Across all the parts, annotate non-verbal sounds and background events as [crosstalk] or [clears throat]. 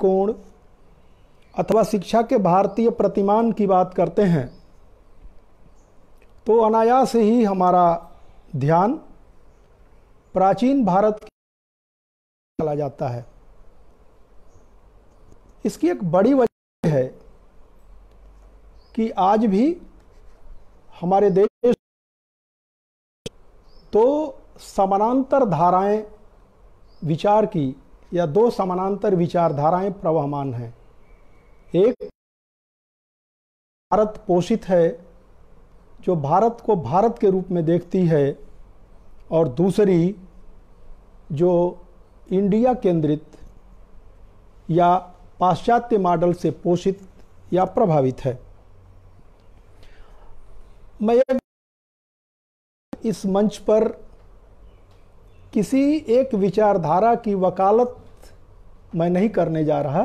कोण अथवा शिक्षा के भारतीय प्रतिमान की बात करते हैं तो अनायास ही हमारा ध्यान प्राचीन भारत चला जाता है इसकी एक बड़ी वजह है कि आज भी हमारे देश तो समानांतर धाराएं विचार की या दो समानांतर विचारधाराएं प्रवाहमान हैं एक भारत पोषित है जो भारत को भारत के रूप में देखती है और दूसरी जो इंडिया केंद्रित या पाश्चात्य मॉडल से पोषित या प्रभावित है मैं इस मंच पर किसी एक विचारधारा की वकालत मैं नहीं करने जा रहा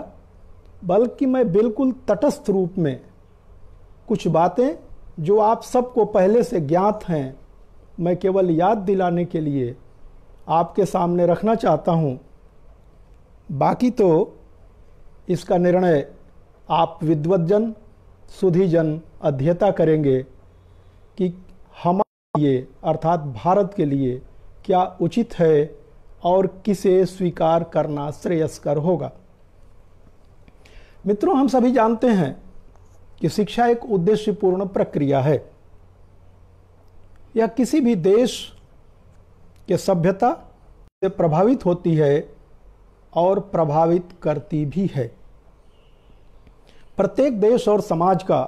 बल्कि मैं बिल्कुल तटस्थ रूप में कुछ बातें जो आप सबको पहले से ज्ञात हैं मैं केवल याद दिलाने के लिए आपके सामने रखना चाहता हूँ बाकी तो इसका निर्णय आप विद्वजन सुधीजन अध्यता करेंगे कि हमारे लिए अर्थात भारत के लिए क्या उचित है और किसे स्वीकार करना श्रेयस्कर होगा मित्रों हम सभी जानते हैं कि शिक्षा एक उद्देश्यपूर्ण प्रक्रिया है यह किसी भी देश के सभ्यता से प्रभावित होती है और प्रभावित करती भी है प्रत्येक देश और समाज का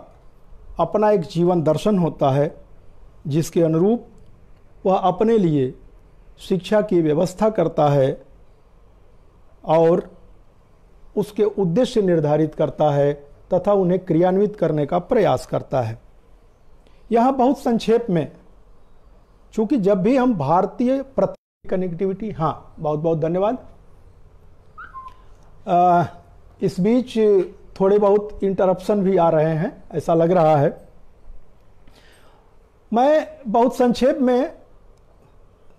अपना एक जीवन दर्शन होता है जिसके अनुरूप वह अपने लिए शिक्षा की व्यवस्था करता है और उसके उद्देश्य निर्धारित करता है तथा उन्हें क्रियान्वित करने का प्रयास करता है यहाँ बहुत संक्षेप में चूंकि जब भी हम भारतीय प्रत्येक कनेक्टिविटी हाँ बहुत बहुत धन्यवाद इस बीच थोड़े बहुत इंटरप्शन भी आ रहे हैं ऐसा लग रहा है मैं बहुत संक्षेप में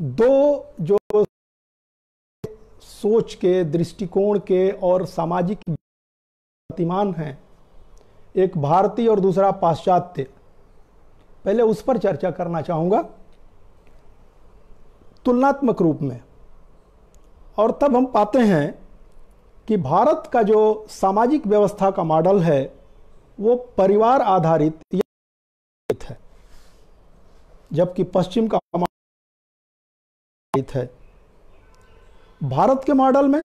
दो जो सोच के दृष्टिकोण के और सामाजिक प्रतिमान हैं एक भारतीय और दूसरा पाश्चात्य पहले उस पर चर्चा करना चाहूँगा तुलनात्मक रूप में और तब हम पाते हैं कि भारत का जो सामाजिक व्यवस्था का मॉडल है वो परिवार आधारित है जबकि पश्चिम का है भारत के मॉडल में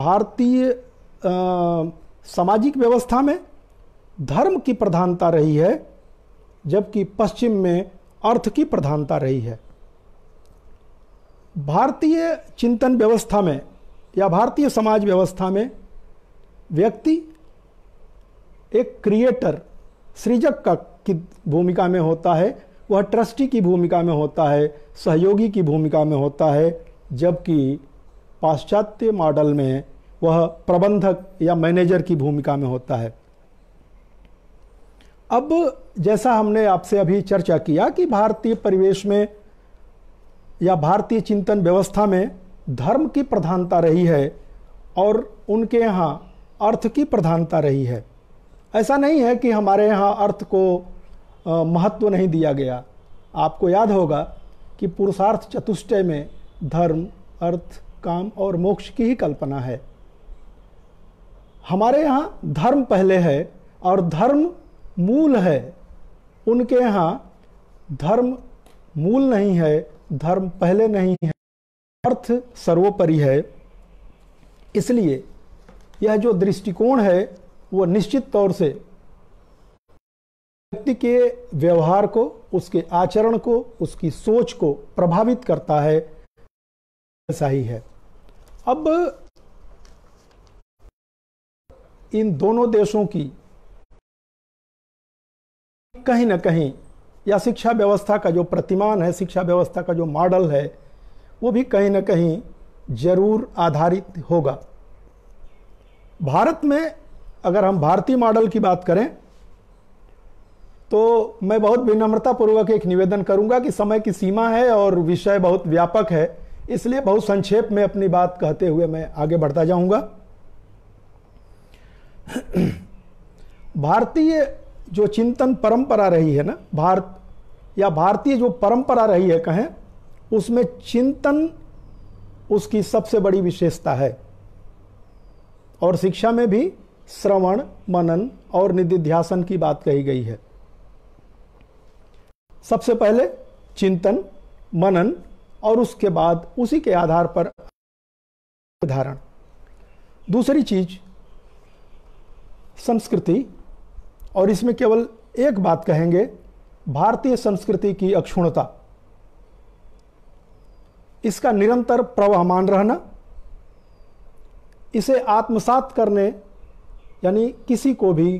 भारतीय सामाजिक व्यवस्था में धर्म की प्रधानता रही है जबकि पश्चिम में अर्थ की प्रधानता रही है भारतीय चिंतन व्यवस्था में या भारतीय समाज व्यवस्था में व्यक्ति एक क्रिएटर सृजक का की भूमिका में होता है वह ट्रस्टी की भूमिका में होता है सहयोगी की भूमिका में होता है जबकि पाश्चात्य मॉडल में वह प्रबंधक या मैनेजर की भूमिका में होता है अब जैसा हमने आपसे अभी चर्चा किया कि भारतीय परिवेश में या भारतीय चिंतन व्यवस्था में धर्म की प्रधानता रही है और उनके यहाँ अर्थ की प्रधानता रही है ऐसा नहीं है कि हमारे यहाँ अर्थ को महत्व नहीं दिया गया आपको याद होगा कि पुरुषार्थ चतुष्टय में धर्म अर्थ काम और मोक्ष की ही कल्पना है हमारे यहाँ धर्म पहले है और धर्म मूल है उनके यहाँ धर्म मूल नहीं है धर्म पहले नहीं है अर्थ सर्वोपरि है इसलिए यह जो दृष्टिकोण है वो निश्चित तौर से व्यक्ति के व्यवहार को उसके आचरण को उसकी सोच को प्रभावित करता है ऐसा ही है अब इन दोनों देशों की कहीं ना कहीं या शिक्षा व्यवस्था का जो प्रतिमान है शिक्षा व्यवस्था का जो मॉडल है वो भी कहीं ना कहीं जरूर आधारित होगा भारत में अगर हम भारतीय मॉडल की बात करें तो मैं बहुत विनम्रतापूर्वक एक निवेदन करूंगा कि समय की सीमा है और विषय बहुत व्यापक है इसलिए बहुत संक्षेप में अपनी बात कहते हुए मैं आगे बढ़ता जाऊंगा भारतीय जो चिंतन परंपरा रही है ना भारत या भारतीय जो परंपरा रही है कहें उसमें चिंतन उसकी सबसे बड़ी विशेषता है और शिक्षा में भी श्रवण मनन और निधिध्यासन की बात कही गई है सबसे पहले चिंतन मनन और उसके बाद उसी के आधार पर धारण दूसरी चीज संस्कृति और इसमें केवल एक बात कहेंगे भारतीय संस्कृति की अक्षुणता इसका निरंतर प्रवाहमान रहना इसे आत्मसात करने यानी किसी को भी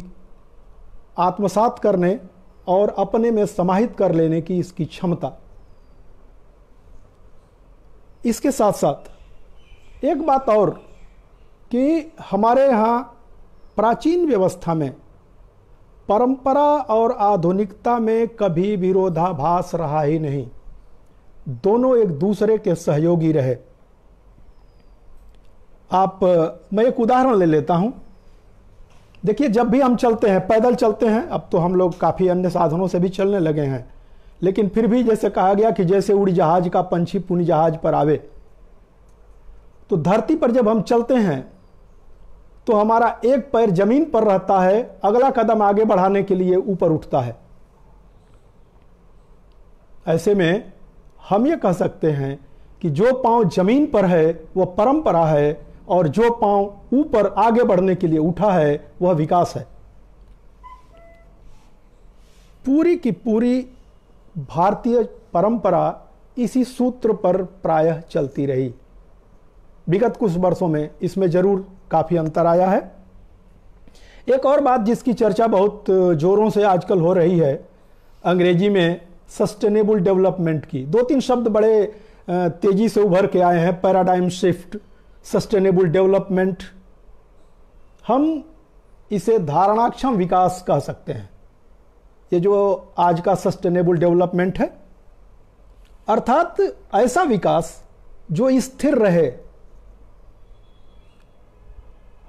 आत्मसात करने और अपने में समाहित कर लेने की इसकी क्षमता इसके साथ साथ एक बात और कि हमारे यहाँ प्राचीन व्यवस्था में परंपरा और आधुनिकता में कभी विरोधाभास रहा ही नहीं दोनों एक दूसरे के सहयोगी रहे आप मैं एक उदाहरण ले लेता हूँ देखिए जब भी हम चलते हैं पैदल चलते हैं अब तो हम लोग काफ़ी अन्य साधनों से भी चलने लगे हैं लेकिन फिर भी जैसे कहा गया कि जैसे उड़ी जहाज का पंछी पुण्य जहाज पर आवे तो धरती पर जब हम चलते हैं तो हमारा एक पैर जमीन पर रहता है अगला कदम आगे बढ़ाने के लिए ऊपर उठता है ऐसे में हम ये कह सकते हैं कि जो पांव जमीन पर है वह परंपरा है और जो पांव ऊपर आगे बढ़ने के लिए उठा है वह विकास है पूरी की पूरी भारतीय परंपरा इसी सूत्र पर प्रायः चलती रही विगत कुछ वर्षों में इसमें जरूर काफ़ी अंतर आया है एक और बात जिसकी चर्चा बहुत जोरों से आजकल हो रही है अंग्रेजी में सस्टेनेबल डेवलपमेंट की दो तीन शब्द बड़े तेजी से उभर के आए हैं पैराडाइम शिफ्ट सस्टेनेबल डेवलपमेंट हम इसे धारणाक्षम विकास कह सकते हैं ये जो आज का सस्टेनेबल डेवलपमेंट है अर्थात ऐसा विकास जो स्थिर रहे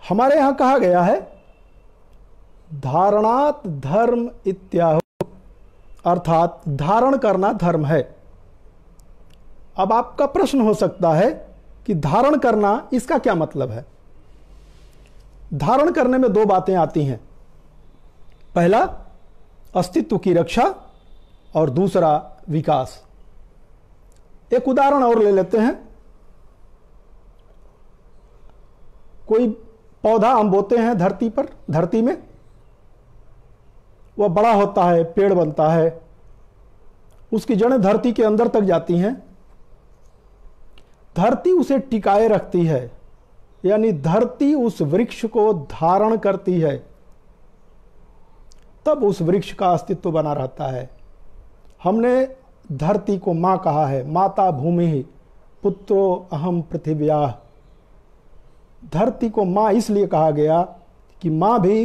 हमारे यहां कहा गया है धारणात धर्म इत्याह अर्थात धारण करना धर्म है अब आपका प्रश्न हो सकता है कि धारण करना इसका क्या मतलब है धारण करने में दो बातें आती हैं पहला अस्तित्व की रक्षा और दूसरा विकास एक उदाहरण और ले लेते हैं कोई पौधा हम बोते हैं धरती पर धरती में वह बड़ा होता है पेड़ बनता है उसकी जड़ें धरती के अंदर तक जाती हैं धरती उसे टिकाए रखती है यानी धरती उस वृक्ष को धारण करती है तब उस वृक्ष का अस्तित्व बना रहता है हमने धरती को माँ कहा है माता भूमि ही पुत्रो अहम पृथिव्या धरती को माँ इसलिए कहा गया कि माँ भी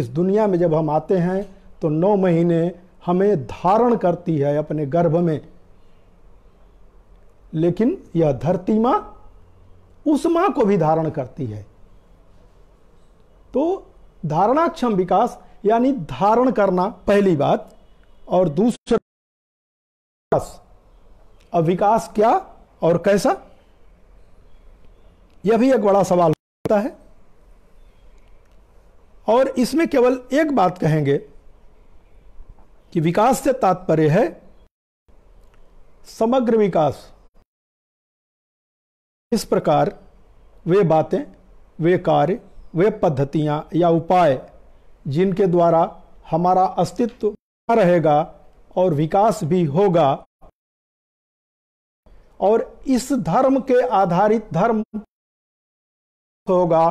इस दुनिया में जब हम आते हैं तो नौ महीने हमें धारण करती है अपने गर्भ में लेकिन यह धरती माँ उस माँ को भी धारण करती है तो धारणाक्षम विकास यानी धारण करना पहली बात और दूसरा अब विकास क्या और कैसा यह भी एक बड़ा सवाल होता है और इसमें केवल एक बात कहेंगे कि विकास से तात्पर्य है समग्र विकास इस प्रकार वे बातें वे कार्य वे पद्धतियाँ या उपाय जिनके द्वारा हमारा अस्तित्व रहेगा और विकास भी होगा और इस धर्म के आधारित धर्म होगा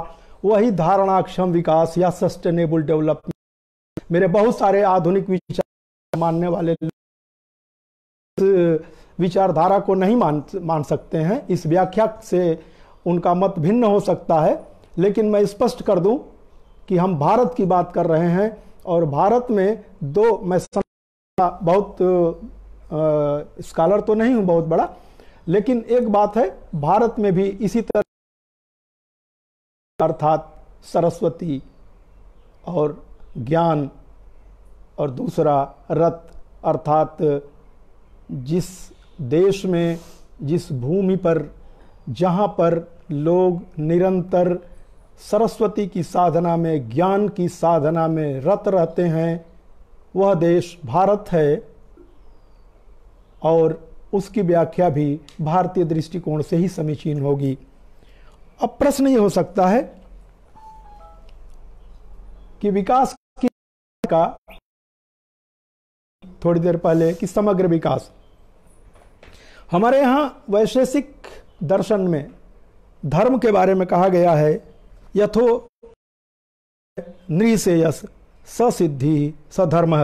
वही धारणाक्षम विकास या सस्टेनेबल डेवलपमेंट मेरे बहुत सारे आधुनिक विचार मानने वाले विचारधारा को नहीं मान मान सकते हैं इस व्याख्या से उनका मत भिन्न हो सकता है लेकिन मैं स्पष्ट कर दूं कि हम भारत की बात कर रहे हैं और भारत में दो मैं बहुत स्कॉलर तो नहीं हूं बहुत बड़ा लेकिन एक बात है भारत में भी इसी तरह अर्थात सरस्वती और ज्ञान और दूसरा रत अर्थात जिस देश में जिस भूमि पर जहाँ पर लोग निरंतर सरस्वती की साधना में ज्ञान की साधना में रत रहते हैं वह देश भारत है और उसकी व्याख्या भी भारतीय दृष्टिकोण से ही समीचीन होगी अब प्रश्न ये हो सकता है कि विकास का थोड़ी देर पहले कि समग्र विकास हमारे यहाँ वैशेषिक दर्शन में धर्म के बारे में कहा गया है यथो नृशेयस ससिद्धि सधर्म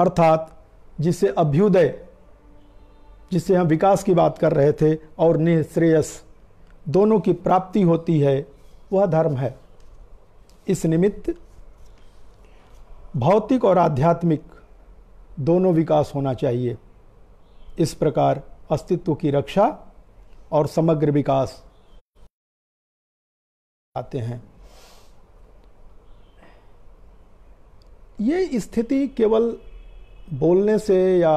अर्थात जिसे अभ्युदय जिससे हम विकास की बात कर रहे थे और निःश्रेयस दोनों की प्राप्ति होती है वह धर्म है इस निमित्त भौतिक और आध्यात्मिक दोनों विकास होना चाहिए इस प्रकार अस्तित्व की रक्षा और समग्र विकास आते हैं ये स्थिति केवल बोलने से या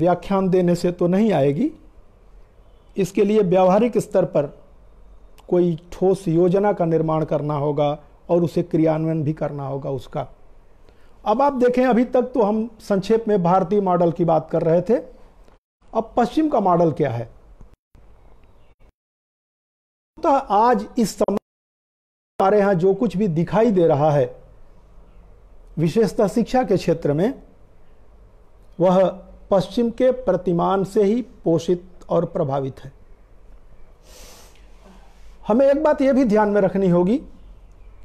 व्याख्यान देने से तो नहीं आएगी इसके लिए व्यावहारिक स्तर पर कोई ठोस योजना का निर्माण करना होगा और उसे क्रियान्वयन भी करना होगा उसका अब आप देखें अभी तक तो हम संक्षेप में भारतीय मॉडल की बात कर रहे थे अब पश्चिम का मॉडल क्या है तो आज इस समय हमारे यहां जो कुछ भी दिखाई दे रहा है विशेषतः शिक्षा के क्षेत्र में वह पश्चिम के प्रतिमान से ही पोषित और प्रभावित है हमें एक बात यह भी ध्यान में रखनी होगी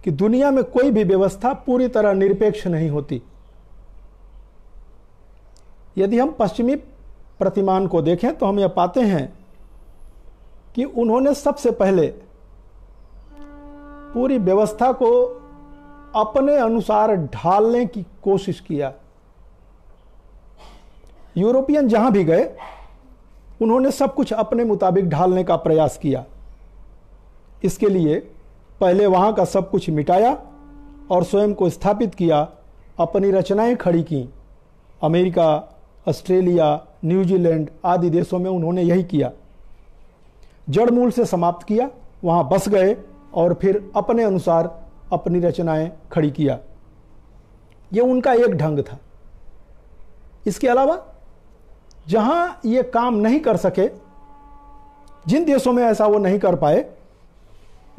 कि दुनिया में कोई भी व्यवस्था पूरी तरह निरपेक्ष नहीं होती यदि हम पश्चिमी प्रतिमान को देखें तो हम यह पाते हैं कि उन्होंने सबसे पहले पूरी व्यवस्था को अपने अनुसार ढालने की कोशिश किया यूरोपियन जहां भी गए उन्होंने सब कुछ अपने मुताबिक ढालने का प्रयास किया इसके लिए पहले वहाँ का सब कुछ मिटाया और स्वयं को स्थापित किया अपनी रचनाएं खड़ी की अमेरिका ऑस्ट्रेलिया न्यूजीलैंड आदि देशों में उन्होंने यही किया जड़ मूल से समाप्त किया वहाँ बस गए और फिर अपने अनुसार अपनी रचनाएं खड़ी किया ये उनका एक ढंग था इसके अलावा जहाँ ये काम नहीं कर सके जिन देशों में ऐसा वो नहीं कर पाए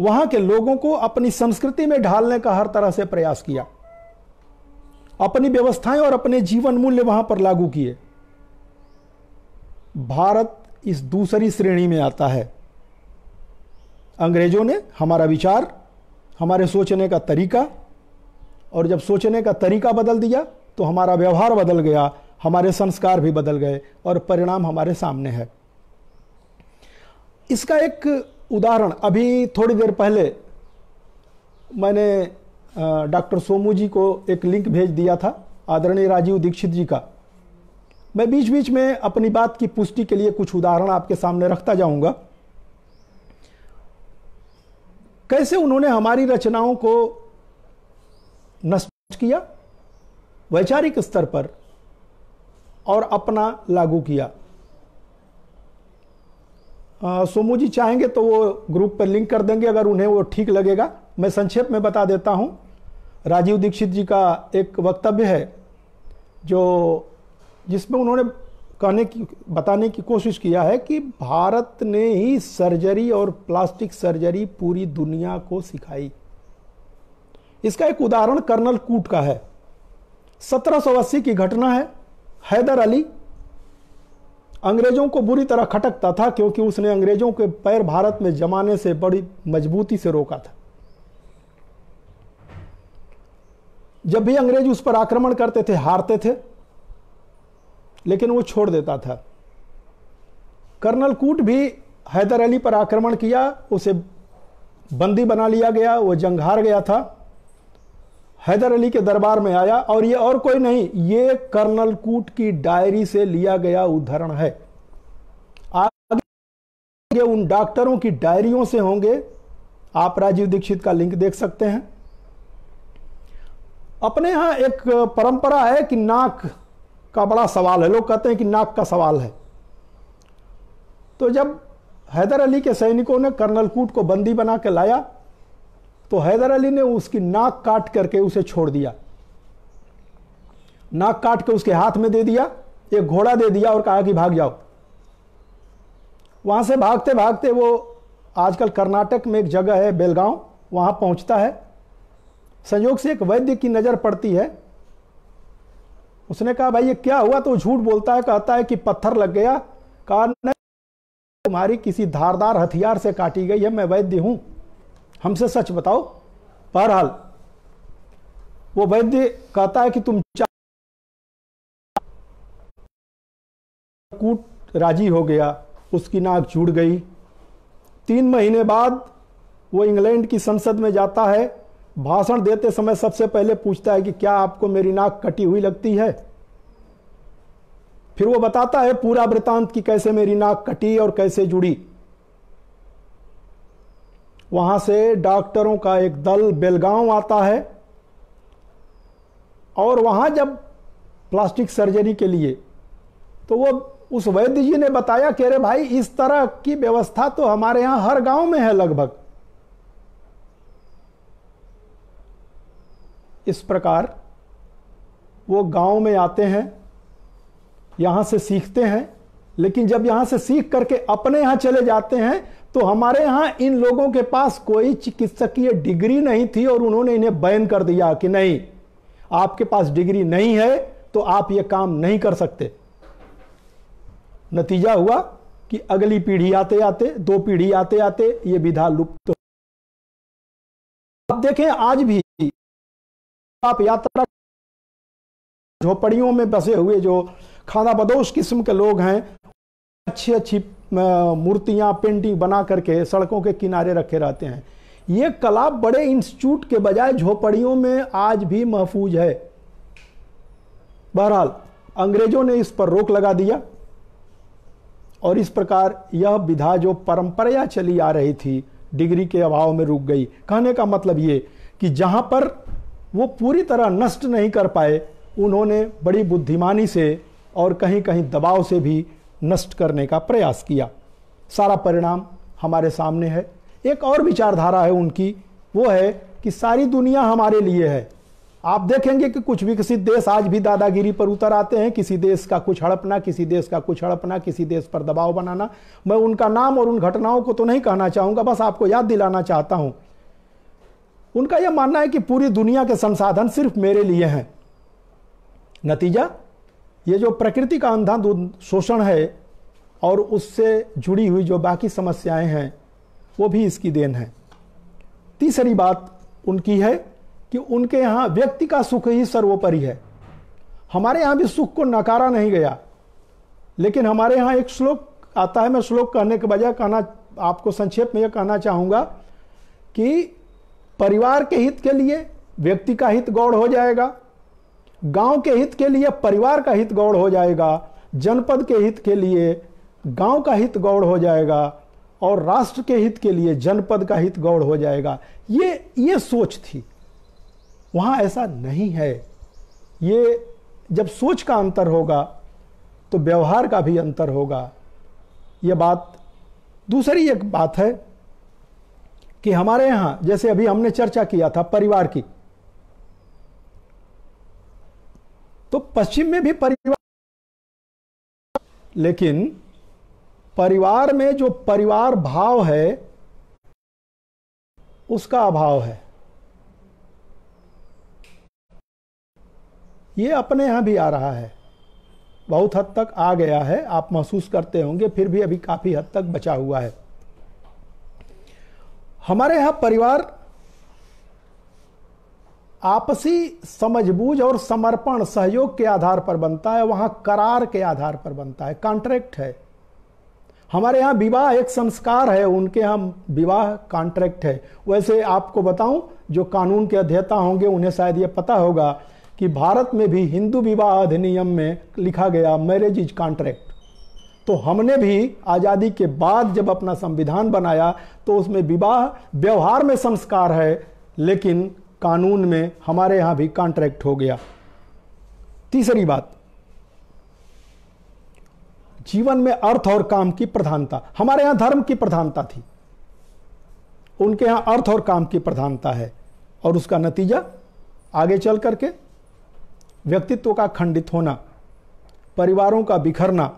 वहां के लोगों को अपनी संस्कृति में ढालने का हर तरह से प्रयास किया अपनी व्यवस्थाएं और अपने जीवन मूल्य वहां पर लागू किए भारत इस दूसरी श्रेणी में आता है अंग्रेजों ने हमारा विचार हमारे सोचने का तरीका और जब सोचने का तरीका बदल दिया तो हमारा व्यवहार बदल गया हमारे संस्कार भी बदल गए और परिणाम हमारे सामने है इसका एक उदाहरण अभी थोड़ी देर पहले मैंने डॉक्टर सोमू जी को एक लिंक भेज दिया था आदरणीय राजीव दीक्षित जी का मैं बीच बीच में अपनी बात की पुष्टि के लिए कुछ उदाहरण आपके सामने रखता जाऊंगा कैसे उन्होंने हमारी रचनाओं को नष्ट किया वैचारिक स्तर पर और अपना लागू किया सोमू जी चाहेंगे तो वो ग्रुप पर लिंक कर देंगे अगर उन्हें वो ठीक लगेगा मैं संक्षेप में बता देता हूँ राजीव दीक्षित जी का एक वक्तव्य है जो जिसमें उन्होंने कहने की बताने की कोशिश किया है कि भारत ने ही सर्जरी और प्लास्टिक सर्जरी पूरी दुनिया को सिखाई इसका एक उदाहरण कर्नल कूट का है सत्रह की घटना है हैदर अली अंग्रेजों को बुरी तरह खटकता था क्योंकि उसने अंग्रेजों के पैर भारत में जमाने से बड़ी मजबूती से रोका था जब भी अंग्रेज उस पर आक्रमण करते थे हारते थे लेकिन वो छोड़ देता था कर्नल कूट भी हैदर अली पर आक्रमण किया उसे बंदी बना लिया गया वो जंग हार गया था हैदर अली के दरबार में आया और ये और कोई नहीं ये कर्नल कूट की डायरी से लिया गया उदाहरण है आगे उन डॉक्टरों की डायरियों से होंगे आप राजीव दीक्षित का लिंक देख सकते हैं अपने यहां एक परंपरा है कि नाक का बड़ा सवाल है लोग कहते हैं कि नाक का सवाल है तो जब हैदर अली के सैनिकों ने कर्नल कूट को बंदी बना के लाया तो हैदर अली ने उसकी नाक काट करके उसे छोड़ दिया नाक काट के उसके हाथ में दे दिया एक घोड़ा दे दिया और कहा कि भाग जाओ वहां से भागते भागते वो आजकल कर्नाटक में एक जगह है बेलगांव वहां पहुंचता है संयोग से एक वैद्य की नज़र पड़ती है उसने कहा भाई ये क्या हुआ तो झूठ बोलता है कहता है कि पत्थर लग गया कहा तुम्हारी किसी धारदार हथियार से काटी गई है मैं वैद्य हूँ हमसे सच बताओ बहरहाल वो वैद्य कहता है कि तुम कूट राजी हो गया उसकी नाक जुड़ गई तीन महीने बाद वो इंग्लैंड की संसद में जाता है भाषण देते समय सबसे पहले पूछता है कि क्या आपको मेरी नाक कटी हुई लगती है फिर वो बताता है पूरा वृतांत कि कैसे मेरी नाक कटी और कैसे जुड़ी वहां से डॉक्टरों का एक दल बेलगांव आता है और वहां जब प्लास्टिक सर्जरी के लिए तो वो उस वैद्य जी ने बताया कि अरे भाई इस तरह की व्यवस्था तो हमारे यहाँ हर गांव में है लगभग इस प्रकार वो गांव में आते हैं यहां से सीखते हैं लेकिन जब यहाँ से सीख करके अपने यहाँ चले जाते हैं तो हमारे यहाँ इन लोगों के पास कोई चिकित्सकीय डिग्री नहीं थी और उन्होंने इन्हें बैन कर दिया कि नहीं आपके पास डिग्री नहीं है तो आप ये काम नहीं कर सकते नतीजा हुआ कि अगली पीढ़ी आते आते दो पीढ़ी आते आते ये विधा लुप्त तो। आप देखें आज भी आप यात्रा झोपड़ियों में बसे हुए जो खाना बदोश किस्म के लोग हैं अच्छी अच्छी मूर्तियाँ पेंटिंग बना करके सड़कों के किनारे रखे रहते हैं ये कला बड़े इंस्टीट्यूट के बजाय झोपड़ियों में आज भी महफूज है बहरहाल अंग्रेजों ने इस पर रोक लगा दिया और इस प्रकार यह विधा जो परंपरा चली आ रही थी डिग्री के अभाव में रुक गई कहने का मतलब ये कि जहाँ पर वो पूरी तरह नष्ट नहीं कर पाए उन्होंने बड़ी बुद्धिमानी से और कहीं कहीं दबाव से भी नष्ट करने का प्रयास किया सारा परिणाम हमारे सामने है एक और विचारधारा है उनकी वो है कि सारी दुनिया हमारे लिए है आप देखेंगे कि कुछ विकसित देश आज भी दादागिरी पर उतर आते हैं किसी देश का कुछ हड़पना किसी देश का कुछ हड़पना किसी देश पर दबाव बनाना मैं उनका नाम और उन घटनाओं को तो नहीं कहना चाहूँगा बस आपको याद दिलाना चाहता हूं उनका यह मानना है कि पूरी दुनिया के संसाधन सिर्फ मेरे लिए हैं नतीजा ये जो प्रकृति का अंधाधुंध शोषण है और उससे जुड़ी हुई जो बाकी समस्याएं हैं वो भी इसकी देन है तीसरी बात उनकी है कि उनके यहाँ व्यक्ति का सुख ही सर्वोपरि है हमारे यहाँ भी सुख को नकारा नहीं गया लेकिन हमारे यहाँ एक श्लोक आता है मैं श्लोक कहने के बजाय कहना आपको संक्षेप में यह कहना चाहूँगा कि परिवार के हित के लिए व्यक्ति का हित गौड़ हो जाएगा गांव के हित के लिए परिवार का हित गौड़ हो जाएगा जनपद के हित के लिए गांव का हित गौड़ हो जाएगा और राष्ट्र के हित के लिए जनपद का हित गौड़ हो जाएगा ये ये सोच थी वहाँ ऐसा नहीं है ये जब सोच का अंतर होगा तो व्यवहार का भी अंतर होगा ये बात दूसरी एक बात है कि हमारे यहाँ जैसे अभी हमने चर्चा किया था परिवार की तो पश्चिम में भी परिवार लेकिन परिवार में जो परिवार भाव है उसका अभाव है ये अपने यहां भी आ रहा है बहुत हद तक आ गया है आप महसूस करते होंगे फिर भी अभी काफ़ी हद तक बचा हुआ है हमारे यहां परिवार आपसी समझबूझ और समर्पण सहयोग के आधार पर बनता है वहां करार के आधार पर बनता है कॉन्ट्रैक्ट है हमारे यहाँ विवाह एक संस्कार है उनके यहाँ विवाह कॉन्ट्रैक्ट है वैसे आपको बताऊं जो कानून के अध्येता होंगे उन्हें शायद ये पता होगा कि भारत में भी हिंदू विवाह अधिनियम में लिखा गया मैरिज इज कॉन्ट्रैक्ट तो हमने भी आज़ादी के बाद जब अपना संविधान बनाया तो उसमें विवाह व्यवहार में संस्कार है लेकिन कानून में हमारे यहां भी कॉन्ट्रैक्ट हो गया तीसरी बात जीवन में अर्थ और काम की प्रधानता हमारे यहां धर्म की प्रधानता थी उनके यहां अर्थ और काम की प्रधानता है और उसका नतीजा आगे चल करके व्यक्तित्व का खंडित होना परिवारों का बिखरना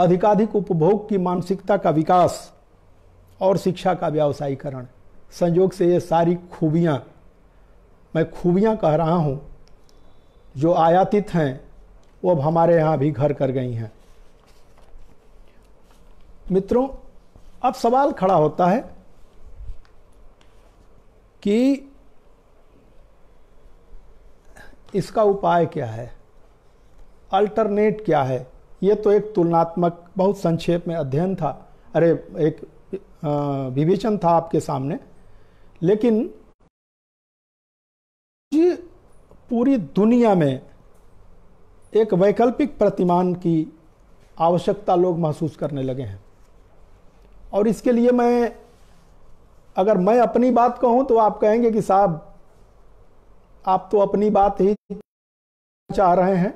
अधिकाधिक उपभोग की मानसिकता का विकास और शिक्षा का व्यावसायीकरण संयोग से ये सारी खूबियाँ मैं खूबियाँ कह रहा हूँ जो आयातित हैं वो अब हमारे यहाँ भी घर कर गई हैं मित्रों अब सवाल खड़ा होता है कि इसका उपाय क्या है अल्टरनेट क्या है ये तो एक तुलनात्मक बहुत संक्षेप में अध्ययन था अरे एक विवेचन था आपके सामने लेकिन पूरी दुनिया में एक वैकल्पिक प्रतिमान की आवश्यकता लोग महसूस करने लगे हैं और इसके लिए मैं अगर मैं अपनी बात कहूं तो आप कहेंगे कि साहब आप तो अपनी बात ही चाह रहे हैं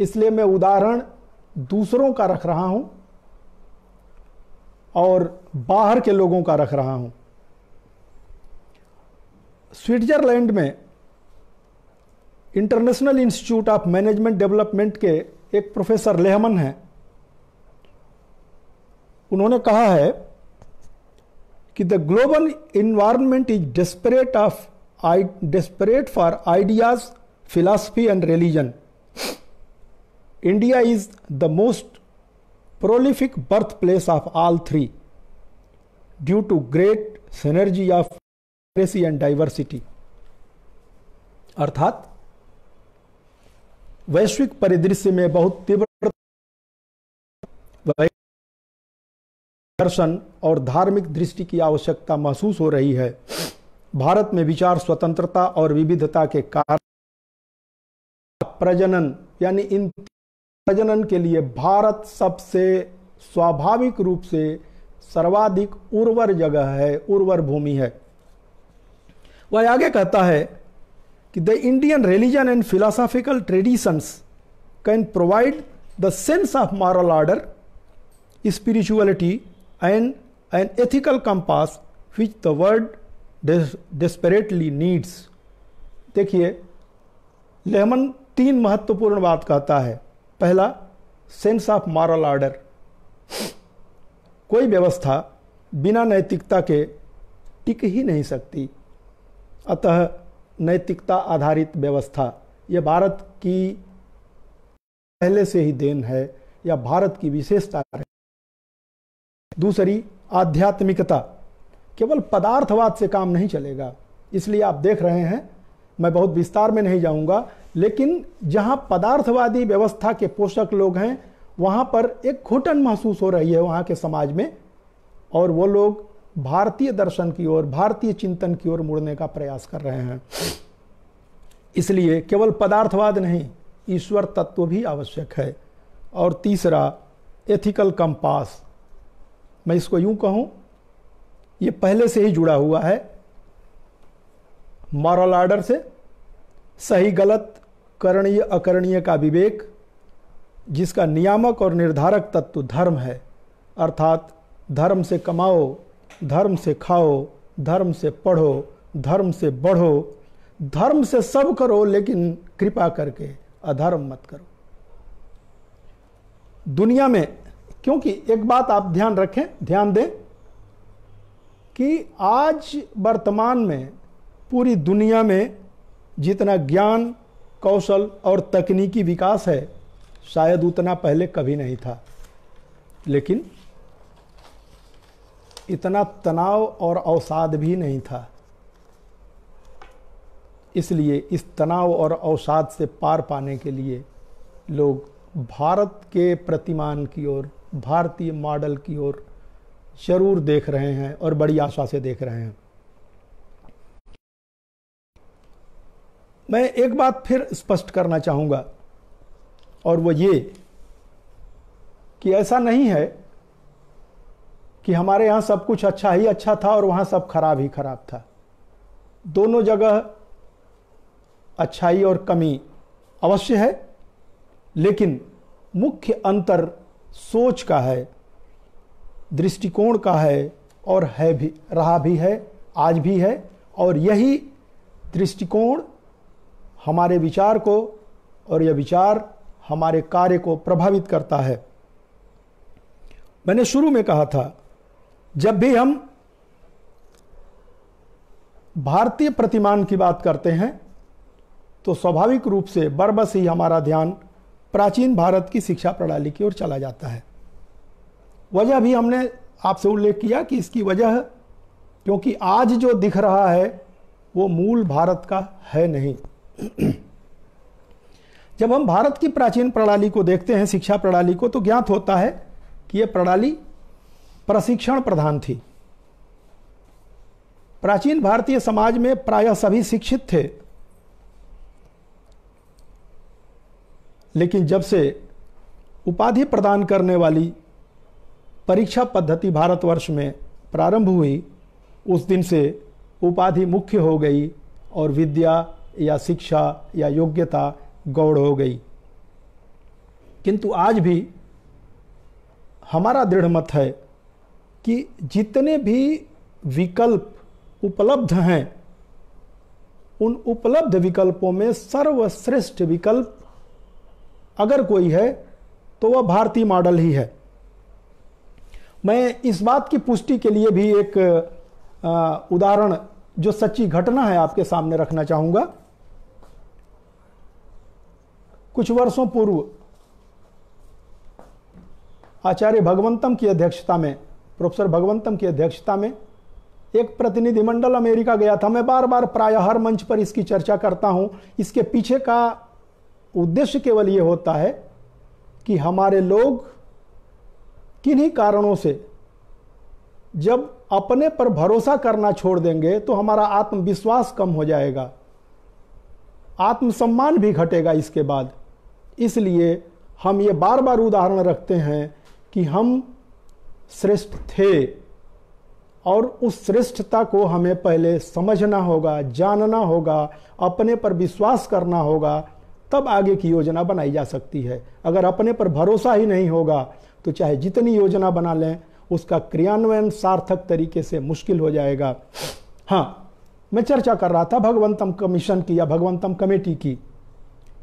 इसलिए मैं उदाहरण दूसरों का रख रहा हूं और बाहर के लोगों का रख रहा हूं स्विट्जरलैंड में international institute of management development के एक प्रोफेसर लेहमन हैं उन्होंने कहा है कि the global environment is desperate of I desperate for ideas philosophy and religion India is the most prolific birth place of all three due to great synergy of democracy and diversity अर्थात वैश्विक परिदृश्य में बहुत तीव्र दर्शन और धार्मिक दृष्टि की आवश्यकता महसूस हो रही है भारत में विचार स्वतंत्रता और विविधता के कारण प्रजनन यानी इन प्रजनन के लिए भारत सबसे स्वाभाविक रूप से सर्वाधिक उर्वर जगह है उर्वर भूमि है वह आगे कहता है कि the Indian religion and philosophical traditions can provide the sense of moral order spirituality and an ethical compass which the world desperately needs देखिए लेमन तीन महत्वपूर्ण बात कहता है पहला सेंस ऑफ मॉरल ऑर्डर कोई व्यवस्था बिना नैतिकता के टिक ही नहीं सकती अतः नैतिकता आधारित व्यवस्था यह भारत की पहले से ही देन है या भारत की विशेषता है दूसरी आध्यात्मिकता केवल पदार्थवाद से काम नहीं चलेगा इसलिए आप देख रहे हैं मैं बहुत विस्तार में नहीं जाऊंगा लेकिन जहां पदार्थवादी व्यवस्था के पोषक लोग हैं वहां पर एक घुटन महसूस हो रही है वहां के समाज में और वो लोग भारतीय दर्शन की ओर भारतीय चिंतन की ओर मुड़ने का प्रयास कर रहे हैं इसलिए केवल पदार्थवाद नहीं ईश्वर तत्व भी आवश्यक है और तीसरा एथिकल कंपास मैं इसको यूं कहूं ये पहले से ही जुड़ा हुआ है मॉरल आर्डर से सही गलत करणीय अकरणीय का विवेक जिसका नियामक और निर्धारक तत्व धर्म है अर्थात धर्म से कमाओ धर्म से खाओ धर्म से पढ़ो धर्म से बढ़ो धर्म से सब करो लेकिन कृपा करके अधर्म मत करो दुनिया में क्योंकि एक बात आप ध्यान रखें ध्यान दें कि आज वर्तमान में पूरी दुनिया में जितना ज्ञान कौशल और तकनीकी विकास है शायद उतना पहले कभी नहीं था लेकिन इतना तनाव और अवसाद भी नहीं था इसलिए इस तनाव और अवसाद से पार पाने के लिए लोग भारत के प्रतिमान की ओर भारतीय मॉडल की ओर जरूर देख रहे हैं और बड़ी आशा से देख रहे हैं मैं एक बात फिर स्पष्ट करना चाहूँगा और वो ये कि ऐसा नहीं है कि हमारे यहाँ सब कुछ अच्छा ही अच्छा था और वहाँ सब खराब ही खराब था दोनों जगह अच्छाई और कमी अवश्य है लेकिन मुख्य अंतर सोच का है दृष्टिकोण का है और है भी रहा भी है आज भी है और यही दृष्टिकोण हमारे विचार को और यह विचार हमारे कार्य को प्रभावित करता है मैंने शुरू में कहा था जब भी हम भारतीय प्रतिमान की बात करते हैं तो स्वाभाविक रूप से बरबस ही हमारा ध्यान प्राचीन भारत की शिक्षा प्रणाली की ओर चला जाता है वजह भी हमने आपसे उल्लेख किया कि इसकी वजह क्योंकि आज जो दिख रहा है वो मूल भारत का है नहीं [clears throat] जब हम भारत की प्राचीन प्रणाली को देखते हैं शिक्षा प्रणाली को तो ज्ञात होता है कि यह प्रणाली प्रशिक्षण प्रधान थी प्राचीन भारतीय समाज में प्रायः सभी शिक्षित थे लेकिन जब से उपाधि प्रदान करने वाली परीक्षा पद्धति भारतवर्ष में प्रारंभ हुई उस दिन से उपाधि मुख्य हो गई और विद्या या शिक्षा या योग्यता गौड़ हो गई किंतु आज भी हमारा दृढ़ मत है कि जितने भी विकल्प उपलब्ध हैं उन उपलब्ध विकल्पों में सर्वश्रेष्ठ विकल्प अगर कोई है तो वह भारतीय मॉडल ही है मैं इस बात की पुष्टि के लिए भी एक उदाहरण जो सच्ची घटना है आपके सामने रखना चाहूंगा कुछ वर्षों पूर्व आचार्य भगवंतम की अध्यक्षता में प्रोफेसर भगवंतम की अध्यक्षता में एक प्रतिनिधिमंडल अमेरिका गया था मैं बार बार प्राय हर मंच पर इसकी चर्चा करता हूं इसके पीछे का उद्देश्य केवल ये होता है कि हमारे लोग किन्हीं कारणों से जब अपने पर भरोसा करना छोड़ देंगे तो हमारा आत्मविश्वास कम हो जाएगा आत्मसम्मान भी घटेगा इसके बाद इसलिए हम ये बार बार उदाहरण रखते हैं कि हम श्रेष्ठ थे और उस श्रेष्ठता को हमें पहले समझना होगा जानना होगा अपने पर विश्वास करना होगा तब आगे की योजना बनाई जा सकती है अगर अपने पर भरोसा ही नहीं होगा तो चाहे जितनी योजना बना लें उसका क्रियान्वयन सार्थक तरीके से मुश्किल हो जाएगा हाँ मैं चर्चा कर रहा था भगवंतम कमीशन की या भगवंतम कमेटी की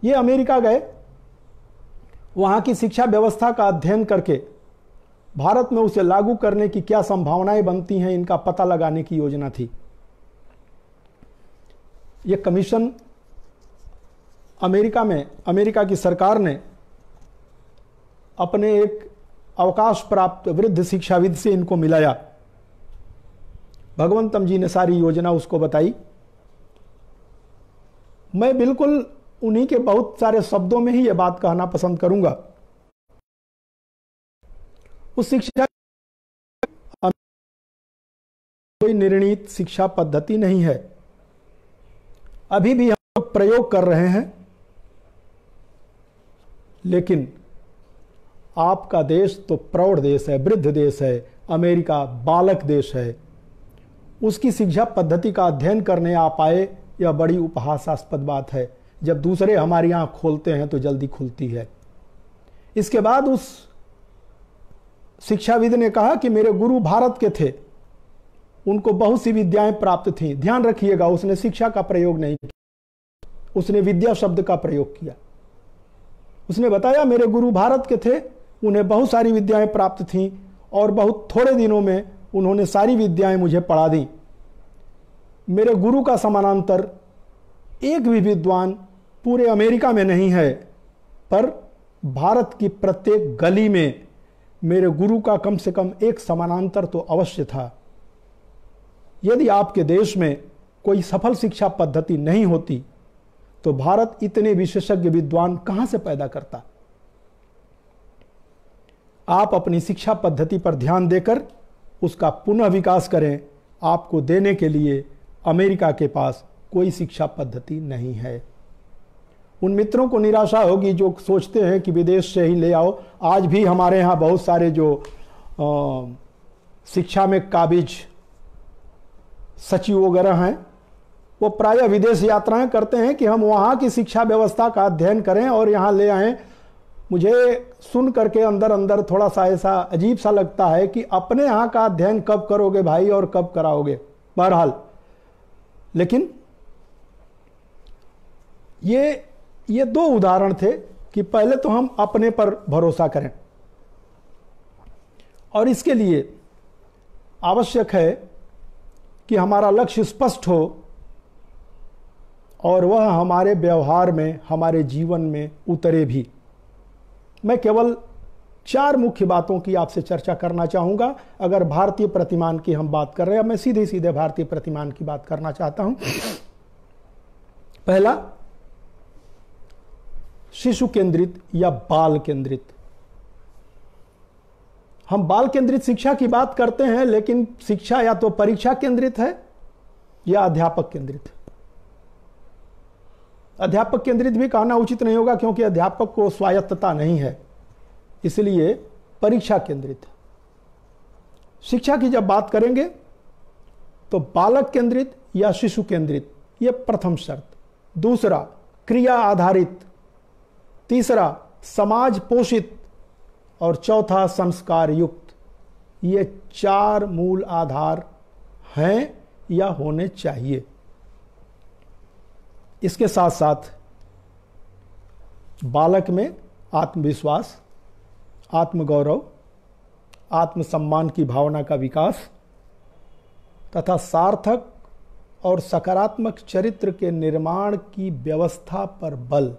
ये अमेरिका गए वहाँ की शिक्षा व्यवस्था का अध्ययन करके भारत में उसे लागू करने की क्या संभावनाएं बनती हैं इनका पता लगाने की योजना थी ये कमीशन अमेरिका में अमेरिका की सरकार ने अपने एक अवकाश प्राप्त वृद्ध शिक्षाविद से इनको मिलाया भगवंतम जी ने सारी योजना उसको बताई मैं बिल्कुल उन्हीं के बहुत सारे शब्दों में ही यह बात कहना पसंद करूंगा उस शिक्षा कोई निर्णीत शिक्षा पद्धति नहीं है अभी भी हम लोग प्रयोग कर रहे हैं लेकिन आपका देश तो प्रौढ़ देश है वृद्ध देश है अमेरिका बालक देश है उसकी शिक्षा पद्धति का अध्ययन करने आ पाए यह बड़ी उपहासास्पद बात है जब दूसरे हमारी आंख खोलते हैं तो जल्दी खुलती है इसके बाद उस शिक्षाविद ने कहा कि मेरे गुरु भारत के थे उनको बहुत सी विद्याएं प्राप्त थीं ध्यान रखिएगा उसने शिक्षा का प्रयोग नहीं किया उसने विद्या शब्द का प्रयोग किया उसने बताया मेरे गुरु भारत के थे उन्हें बहुत सारी विद्याएं प्राप्त थीं और बहुत थोड़े दिनों में उन्होंने सारी विद्याएं मुझे पढ़ा दी मेरे गुरु का समानांतर एक भी विद्वान पूरे अमेरिका में नहीं है पर भारत की प्रत्येक गली में मेरे गुरु का कम से कम एक समानांतर तो अवश्य था यदि आपके देश में कोई सफल शिक्षा पद्धति नहीं होती तो भारत इतने विशेषज्ञ विद्वान कहां से पैदा करता आप अपनी शिक्षा पद्धति पर ध्यान देकर उसका पुनः विकास करें आपको देने के लिए अमेरिका के पास कोई शिक्षा पद्धति नहीं है उन मित्रों को निराशा होगी जो सोचते हैं कि विदेश से ही ले आओ आज भी हमारे यहाँ बहुत सारे जो आ, शिक्षा में काबिज सचिव वगैरह हैं वो प्रायः विदेश यात्राएं करते हैं कि हम वहाँ की शिक्षा व्यवस्था का अध्ययन करें और यहाँ ले आएं मुझे सुन करके अंदर अंदर थोड़ा सा ऐसा अजीब सा लगता है कि अपने यहाँ का अध्ययन कब करोगे भाई और कब कराओगे बहरहाल लेकिन ये ये दो उदाहरण थे कि पहले तो हम अपने पर भरोसा करें और इसके लिए आवश्यक है कि हमारा लक्ष्य स्पष्ट हो और वह हमारे व्यवहार में हमारे जीवन में उतरे भी मैं केवल चार मुख्य बातों की आपसे चर्चा करना चाहूँगा अगर भारतीय प्रतिमान की हम बात कर रहे हैं मैं सीधे सीधे भारतीय प्रतिमान की बात करना चाहता हूँ पहला शिशु केंद्रित या बाल केंद्रित हम बाल केंद्रित शिक्षा की बात करते हैं लेकिन शिक्षा या तो परीक्षा केंद्रित है या अध्यापक केंद्रित अध्यापक केंद्रित भी कहना उचित नहीं होगा क्योंकि अध्यापक को स्वायत्तता नहीं है इसलिए परीक्षा केंद्रित शिक्षा की जब बात करेंगे तो बालक केंद्रित या शिशु केंद्रित ये प्रथम शर्त दूसरा क्रिया आधारित तीसरा समाज पोषित और चौथा संस्कार युक्त ये चार मूल आधार हैं या होने चाहिए इसके साथ साथ बालक में आत्मविश्वास आत्मगौरव आत्मसम्मान की भावना का विकास तथा सार्थक और सकारात्मक चरित्र के निर्माण की व्यवस्था पर बल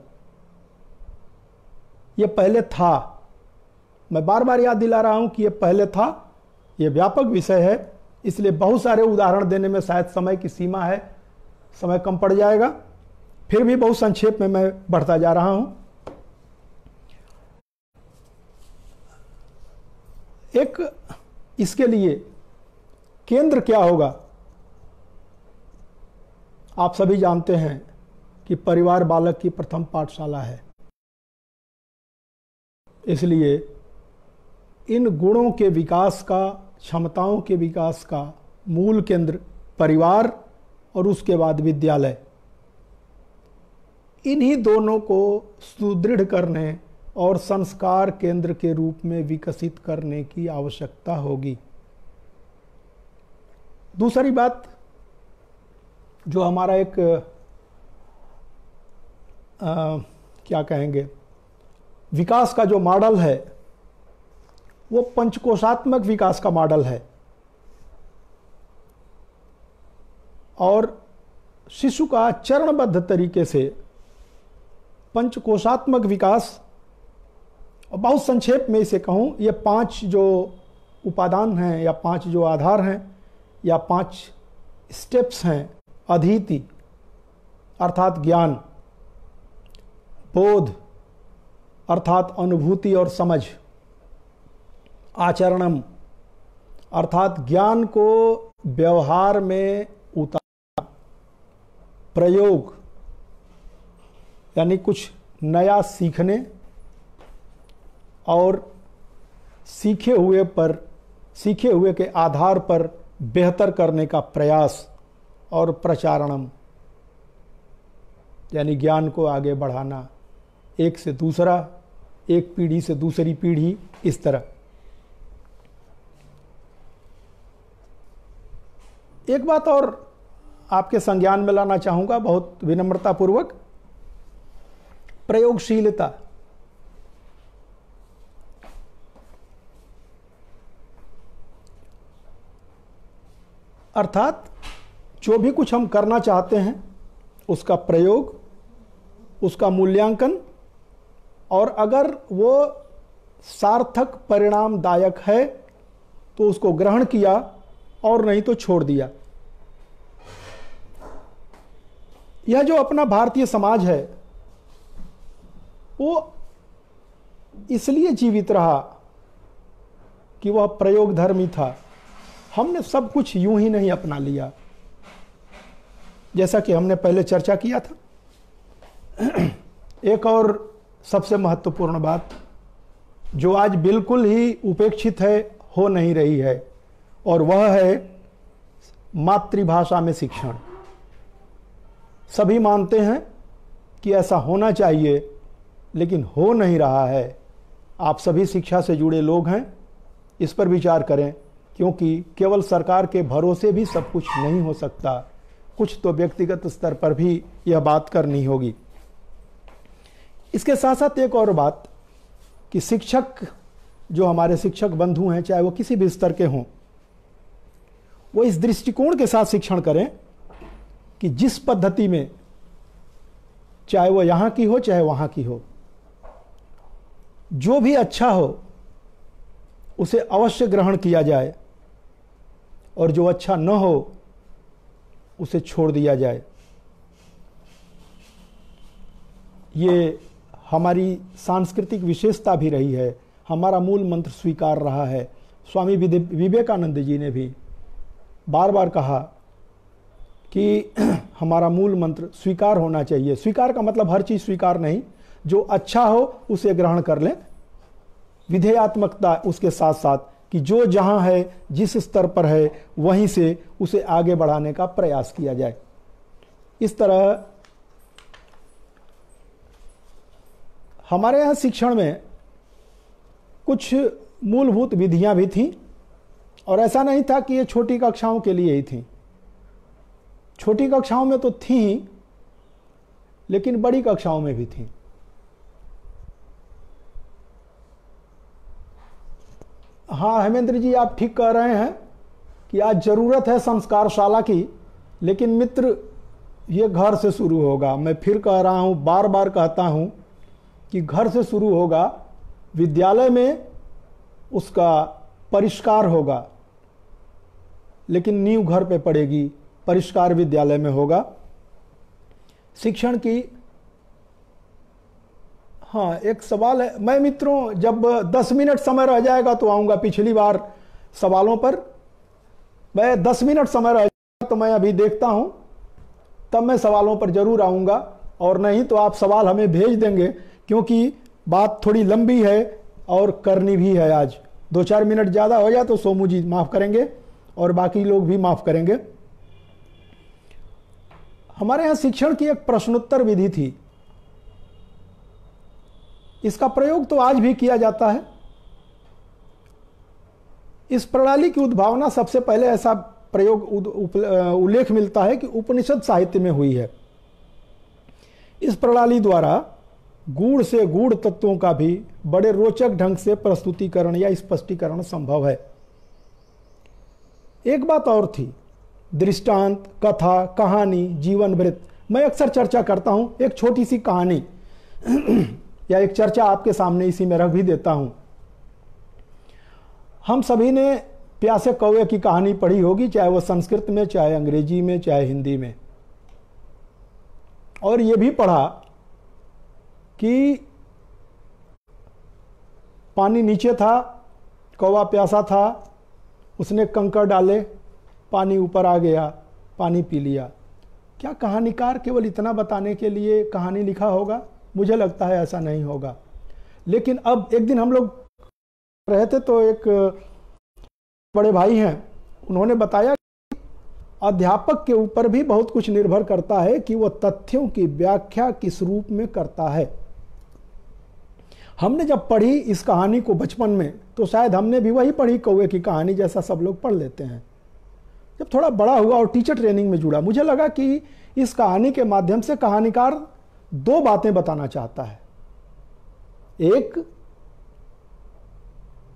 ये पहले था मैं बार बार याद दिला रहा हूं कि यह पहले था यह व्यापक विषय है इसलिए बहुत सारे उदाहरण देने में शायद समय की सीमा है समय कम पड़ जाएगा फिर भी बहुत संक्षेप में मैं बढ़ता जा रहा हूं एक इसके लिए केंद्र क्या होगा आप सभी जानते हैं कि परिवार बालक की प्रथम पाठशाला है इसलिए इन गुणों के विकास का क्षमताओं के विकास का मूल केंद्र परिवार और उसके बाद विद्यालय इन्हीं दोनों को सुदृढ़ करने और संस्कार केंद्र के रूप में विकसित करने की आवश्यकता होगी दूसरी बात जो हमारा एक आ, क्या कहेंगे विकास का जो मॉडल है वो पंचकोशात्मक विकास का मॉडल है और शिशु का चरणबद्ध तरीके से पंचकोशात्मक विकास और बहुत संक्षेप में इसे कहूँ ये पांच जो उपादान हैं या पांच जो आधार हैं या पांच स्टेप्स हैं अधीति अर्थात ज्ञान बोध अर्थात अनुभूति और समझ आचरणम अर्थात ज्ञान को व्यवहार में उतार प्रयोग यानी कुछ नया सीखने और सीखे हुए पर सीखे हुए के आधार पर बेहतर करने का प्रयास और प्रचारणम यानी ज्ञान को आगे बढ़ाना एक से दूसरा एक पीढ़ी से दूसरी पीढ़ी इस तरह एक बात और आपके संज्ञान में लाना चाहूंगा बहुत विनम्रतापूर्वक प्रयोगशीलता अर्थात जो भी कुछ हम करना चाहते हैं उसका प्रयोग उसका मूल्यांकन और अगर वो सार्थक परिणामदायक है तो उसको ग्रहण किया और नहीं तो छोड़ दिया यह जो अपना भारतीय समाज है वो इसलिए जीवित रहा कि वह प्रयोग धर्मी था हमने सब कुछ यूं ही नहीं अपना लिया जैसा कि हमने पहले चर्चा किया था [clears throat] एक और सबसे महत्वपूर्ण बात जो आज बिल्कुल ही उपेक्षित है हो नहीं रही है और वह है मातृभाषा में शिक्षण सभी मानते हैं कि ऐसा होना चाहिए लेकिन हो नहीं रहा है आप सभी शिक्षा से जुड़े लोग हैं इस पर विचार करें क्योंकि केवल सरकार के भरोसे भी सब कुछ नहीं हो सकता कुछ तो व्यक्तिगत स्तर पर भी यह बात करनी होगी इसके साथ साथ एक और बात कि शिक्षक जो हमारे शिक्षक बंधु हैं चाहे वो किसी भी स्तर के हों वो इस दृष्टिकोण के साथ शिक्षण करें कि जिस पद्धति में चाहे वो यहां की हो चाहे वहां की हो जो भी अच्छा हो उसे अवश्य ग्रहण किया जाए और जो अच्छा न हो उसे छोड़ दिया जाए ये हमारी सांस्कृतिक विशेषता भी रही है हमारा मूल मंत्र स्वीकार रहा है स्वामी विवेकानंद जी ने भी बार बार कहा कि [clears throat] हमारा मूल मंत्र स्वीकार होना चाहिए स्वीकार का मतलब हर चीज़ स्वीकार नहीं जो अच्छा हो उसे ग्रहण कर लें विधेयात्मकता उसके साथ साथ कि जो जहाँ है जिस स्तर पर है वहीं से उसे आगे बढ़ाने का प्रयास किया जाए इस तरह हमारे यहाँ शिक्षण में कुछ मूलभूत विधियाँ भी थीं और ऐसा नहीं था कि ये छोटी कक्षाओं के लिए ही थी छोटी कक्षाओं में तो थी लेकिन बड़ी कक्षाओं में भी थी हाँ हेमेंद्र जी आप ठीक कह रहे हैं कि आज ज़रूरत है संस्कारशाला की लेकिन मित्र ये घर से शुरू होगा मैं फिर कह रहा हूँ बार बार कहता हूँ कि घर से शुरू होगा विद्यालय में उसका परिष्कार होगा लेकिन नींव घर पे पड़ेगी परिष्कार विद्यालय में होगा शिक्षण की हाँ एक सवाल है मैं मित्रों जब दस मिनट समय रह जाएगा तो आऊँगा पिछली बार सवालों पर मैं दस मिनट समय रह जाएगा तो मैं अभी देखता हूँ तब मैं सवालों पर ज़रूर आऊँगा और नहीं तो आप सवाल हमें भेज देंगे क्योंकि बात थोड़ी लंबी है और करनी भी है आज दो चार मिनट ज़्यादा हो जाए तो सोमू जी माफ़ करेंगे और बाकी लोग भी माफ़ करेंगे हमारे यहाँ शिक्षण की एक प्रश्नोत्तर विधि थी इसका प्रयोग तो आज भी किया जाता है इस प्रणाली की उद्भावना सबसे पहले ऐसा प्रयोग उल्लेख मिलता है कि उपनिषद साहित्य में हुई है इस प्रणाली द्वारा गूढ़ से गूढ़ तत्वों का भी बड़े रोचक ढंग से प्रस्तुतिकरण या स्पष्टीकरण संभव है एक बात और थी दृष्टांत कथा कहानी जीवन वृत्त मैं अक्सर चर्चा करता हूं एक छोटी सी कहानी [clears throat] या एक चर्चा आपके सामने इसी में रख भी देता हूं हम सभी ने प्यासे कौए की कहानी पढ़ी होगी चाहे वह संस्कृत में चाहे अंग्रेजी में चाहे हिंदी में और ये भी पढ़ा कि पानी नीचे था कौवा प्यासा था उसने कंकर डाले पानी ऊपर आ गया पानी पी लिया क्या कहानीकार केवल इतना बताने के लिए कहानी लिखा होगा मुझे लगता है ऐसा नहीं होगा लेकिन अब एक दिन हम लोग रहे थे तो एक बड़े भाई हैं उन्होंने बताया अध्यापक के ऊपर भी बहुत कुछ निर्भर करता है कि वह तथ्यों की व्याख्या किस रूप में करता है हमने जब पढ़ी इस कहानी को बचपन में तो शायद हमने भी वही पढ़ी कौए की कहानी जैसा सब लोग पढ़ लेते हैं जब थोड़ा बड़ा हुआ और टीचर ट्रेनिंग में जुड़ा मुझे लगा कि इस कहानी के माध्यम से कहानीकार दो बातें बताना चाहता है एक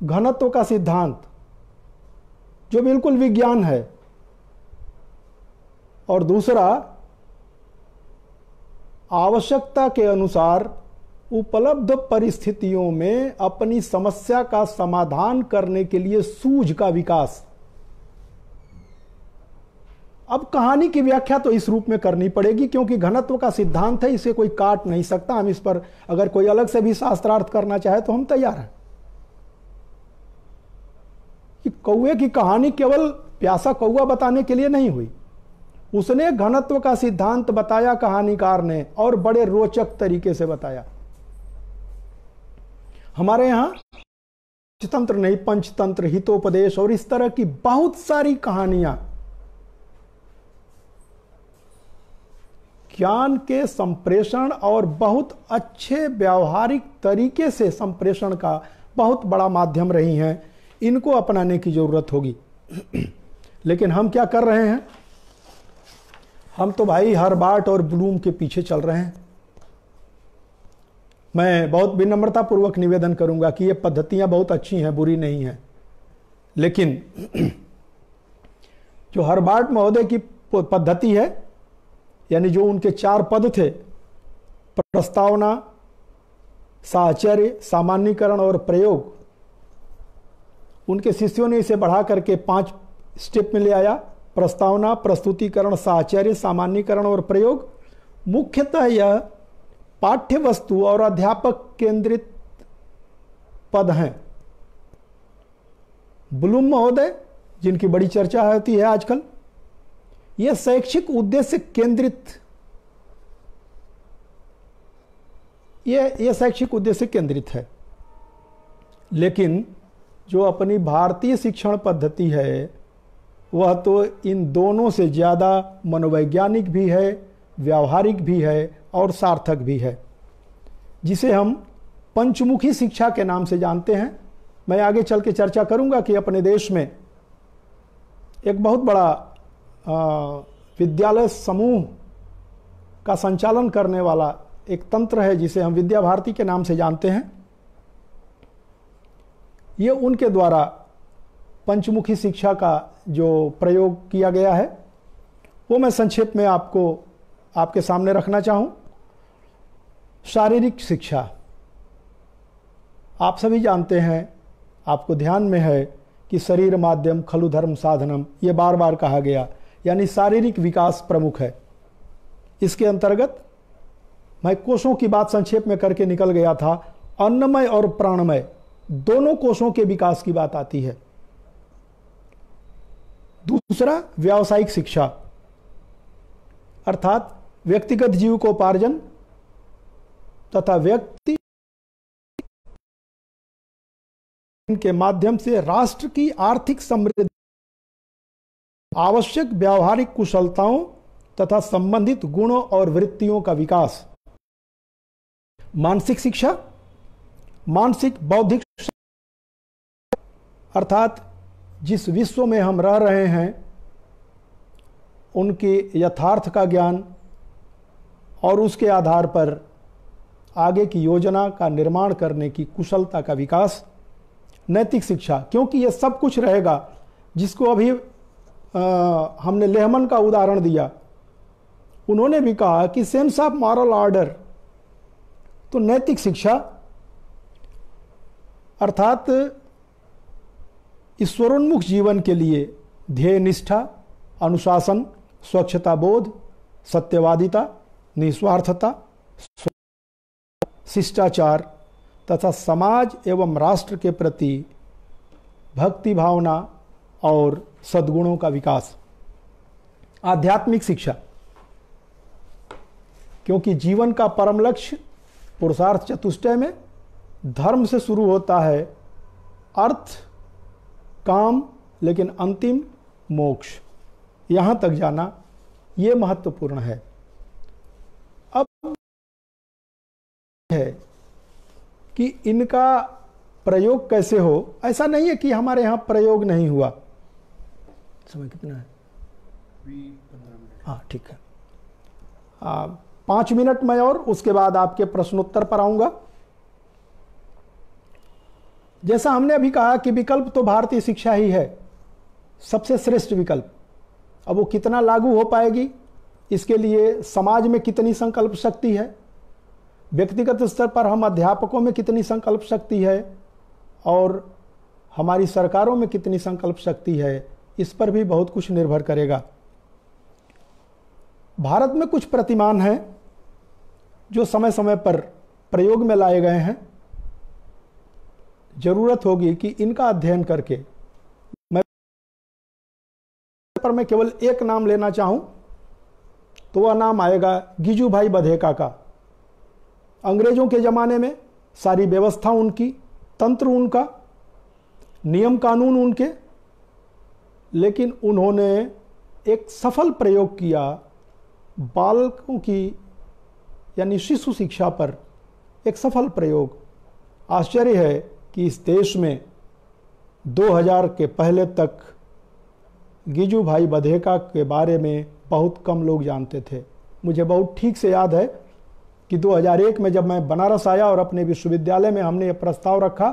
घनत्व का सिद्धांत जो बिल्कुल विज्ञान है और दूसरा आवश्यकता के अनुसार उपलब्ध परिस्थितियों में अपनी समस्या का समाधान करने के लिए सूझ का विकास अब कहानी की व्याख्या तो इस रूप में करनी पड़ेगी क्योंकि घनत्व का सिद्धांत है इसे कोई काट नहीं सकता हम इस पर अगर कोई अलग से भी शास्त्रार्थ करना चाहे तो हम तैयार हैं कि कौए की कहानी केवल प्यासा कौआ बताने के लिए नहीं हुई उसने घनत्व का सिद्धांत बताया कहानीकार ने और बड़े रोचक तरीके से बताया हमारे यहाँ पंचतंत्र नहीं पंचतंत्र हितोपदेश और इस तरह की बहुत सारी कहानियां ज्ञान के संप्रेषण और बहुत अच्छे व्यावहारिक तरीके से संप्रेषण का बहुत बड़ा माध्यम रही हैं इनको अपनाने की जरूरत होगी [clears throat] लेकिन हम क्या कर रहे हैं हम तो भाई हर बाट और ब्लूम के पीछे चल रहे हैं मैं बहुत विनम्रतापूर्वक निवेदन करूंगा कि ये पद्धतियां बहुत अच्छी हैं बुरी नहीं हैं लेकिन जो हरबार्ट महोदय की पद्धति है यानी जो उनके चार पद थे प्रस्तावना साचर्य सामान्यकरण और प्रयोग उनके शिष्यों ने इसे बढ़ा करके पांच स्टेप में ले आया प्रस्तावना प्रस्तुतिकरण साचर्य सामान्यकरण और प्रयोग मुख्यतः यह पाठ्य वस्तु और अध्यापक केंद्रित पद हैं ब्लूम महोदय जिनकी बड़ी चर्चा होती है आजकल ये शैक्षिक उद्देश्य केंद्रित ये ये शैक्षिक उद्देश्य केंद्रित है लेकिन जो अपनी भारतीय शिक्षण पद्धति है वह तो इन दोनों से ज़्यादा मनोवैज्ञानिक भी है व्यावहारिक भी है और सार्थक भी है जिसे हम पंचमुखी शिक्षा के नाम से जानते हैं मैं आगे चल के चर्चा करूंगा कि अपने देश में एक बहुत बड़ा विद्यालय समूह का संचालन करने वाला एक तंत्र है जिसे हम विद्या भारती के नाम से जानते हैं ये उनके द्वारा पंचमुखी शिक्षा का जो प्रयोग किया गया है वो मैं संक्षेप में आपको आपके सामने रखना चाहूं शारीरिक शिक्षा आप सभी जानते हैं आपको ध्यान में है कि शरीर माध्यम खलु धर्म साधनम ये बार बार कहा गया यानी शारीरिक विकास प्रमुख है इसके अंतर्गत मैं कोषों की बात संक्षेप में करके निकल गया था अन्नमय और प्राणमय दोनों कोषों के विकास की बात आती है दूसरा व्यावसायिक शिक्षा अर्थात व्यक्तिगत जीव को पार्जन तथा व्यक्ति के माध्यम से राष्ट्र की आर्थिक समृद्धि आवश्यक व्यावहारिक कुशलताओं तथा संबंधित गुणों और वृत्तियों का विकास मानसिक शिक्षा मानसिक बौद्धिक अर्थात जिस विश्व में हम रह रहे हैं उनके यथार्थ का ज्ञान और उसके आधार पर आगे की योजना का निर्माण करने की कुशलता का विकास नैतिक शिक्षा क्योंकि यह सब कुछ रहेगा जिसको अभी आ, हमने लेहमन का उदाहरण दिया उन्होंने भी कहा कि सेंस ऑफ मॉरल ऑर्डर तो नैतिक शिक्षा अर्थात ईश्वरोन्मुख जीवन के लिए ध्येय निष्ठा अनुशासन स्वच्छता बोध सत्यवादिता निस्वार्थता शिष्टाचार तथा समाज एवं राष्ट्र के प्रति भक्ति भावना और सद्गुणों का विकास आध्यात्मिक शिक्षा क्योंकि जीवन का परम लक्ष्य पुरुषार्थ चतुष्टय में धर्म से शुरू होता है अर्थ काम लेकिन अंतिम मोक्ष यहाँ तक जाना ये महत्वपूर्ण है है कि इनका प्रयोग कैसे हो ऐसा नहीं है कि हमारे यहां प्रयोग नहीं हुआ समय कितना है हाँ ठीक है आ, पांच मिनट में और उसके बाद आपके प्रश्नोत्तर पर आऊंगा जैसा हमने अभी कहा कि विकल्प तो भारतीय शिक्षा ही है सबसे श्रेष्ठ विकल्प अब वो कितना लागू हो पाएगी इसके लिए समाज में कितनी संकल्प शक्ति है व्यक्तिगत स्तर पर हम अध्यापकों में कितनी संकल्प शक्ति है और हमारी सरकारों में कितनी संकल्प शक्ति है इस पर भी बहुत कुछ निर्भर करेगा भारत में कुछ प्रतिमान हैं जो समय समय पर प्रयोग में लाए गए हैं जरूरत होगी कि इनका अध्ययन करके मैं पर मैं केवल एक नाम लेना चाहूं तो वह नाम आएगा गिजू भाई बधेका का अंग्रेजों के ज़माने में सारी व्यवस्था उनकी तंत्र उनका नियम कानून उनके लेकिन उन्होंने एक सफल प्रयोग किया बालकों की यानी शिशु शिक्षा पर एक सफल प्रयोग आश्चर्य है कि इस देश में 2000 के पहले तक गिजू भाई बधेका के बारे में बहुत कम लोग जानते थे मुझे बहुत ठीक से याद है कि 2001 में जब मैं बनारस आया और अपने विश्वविद्यालय में हमने ये प्रस्ताव रखा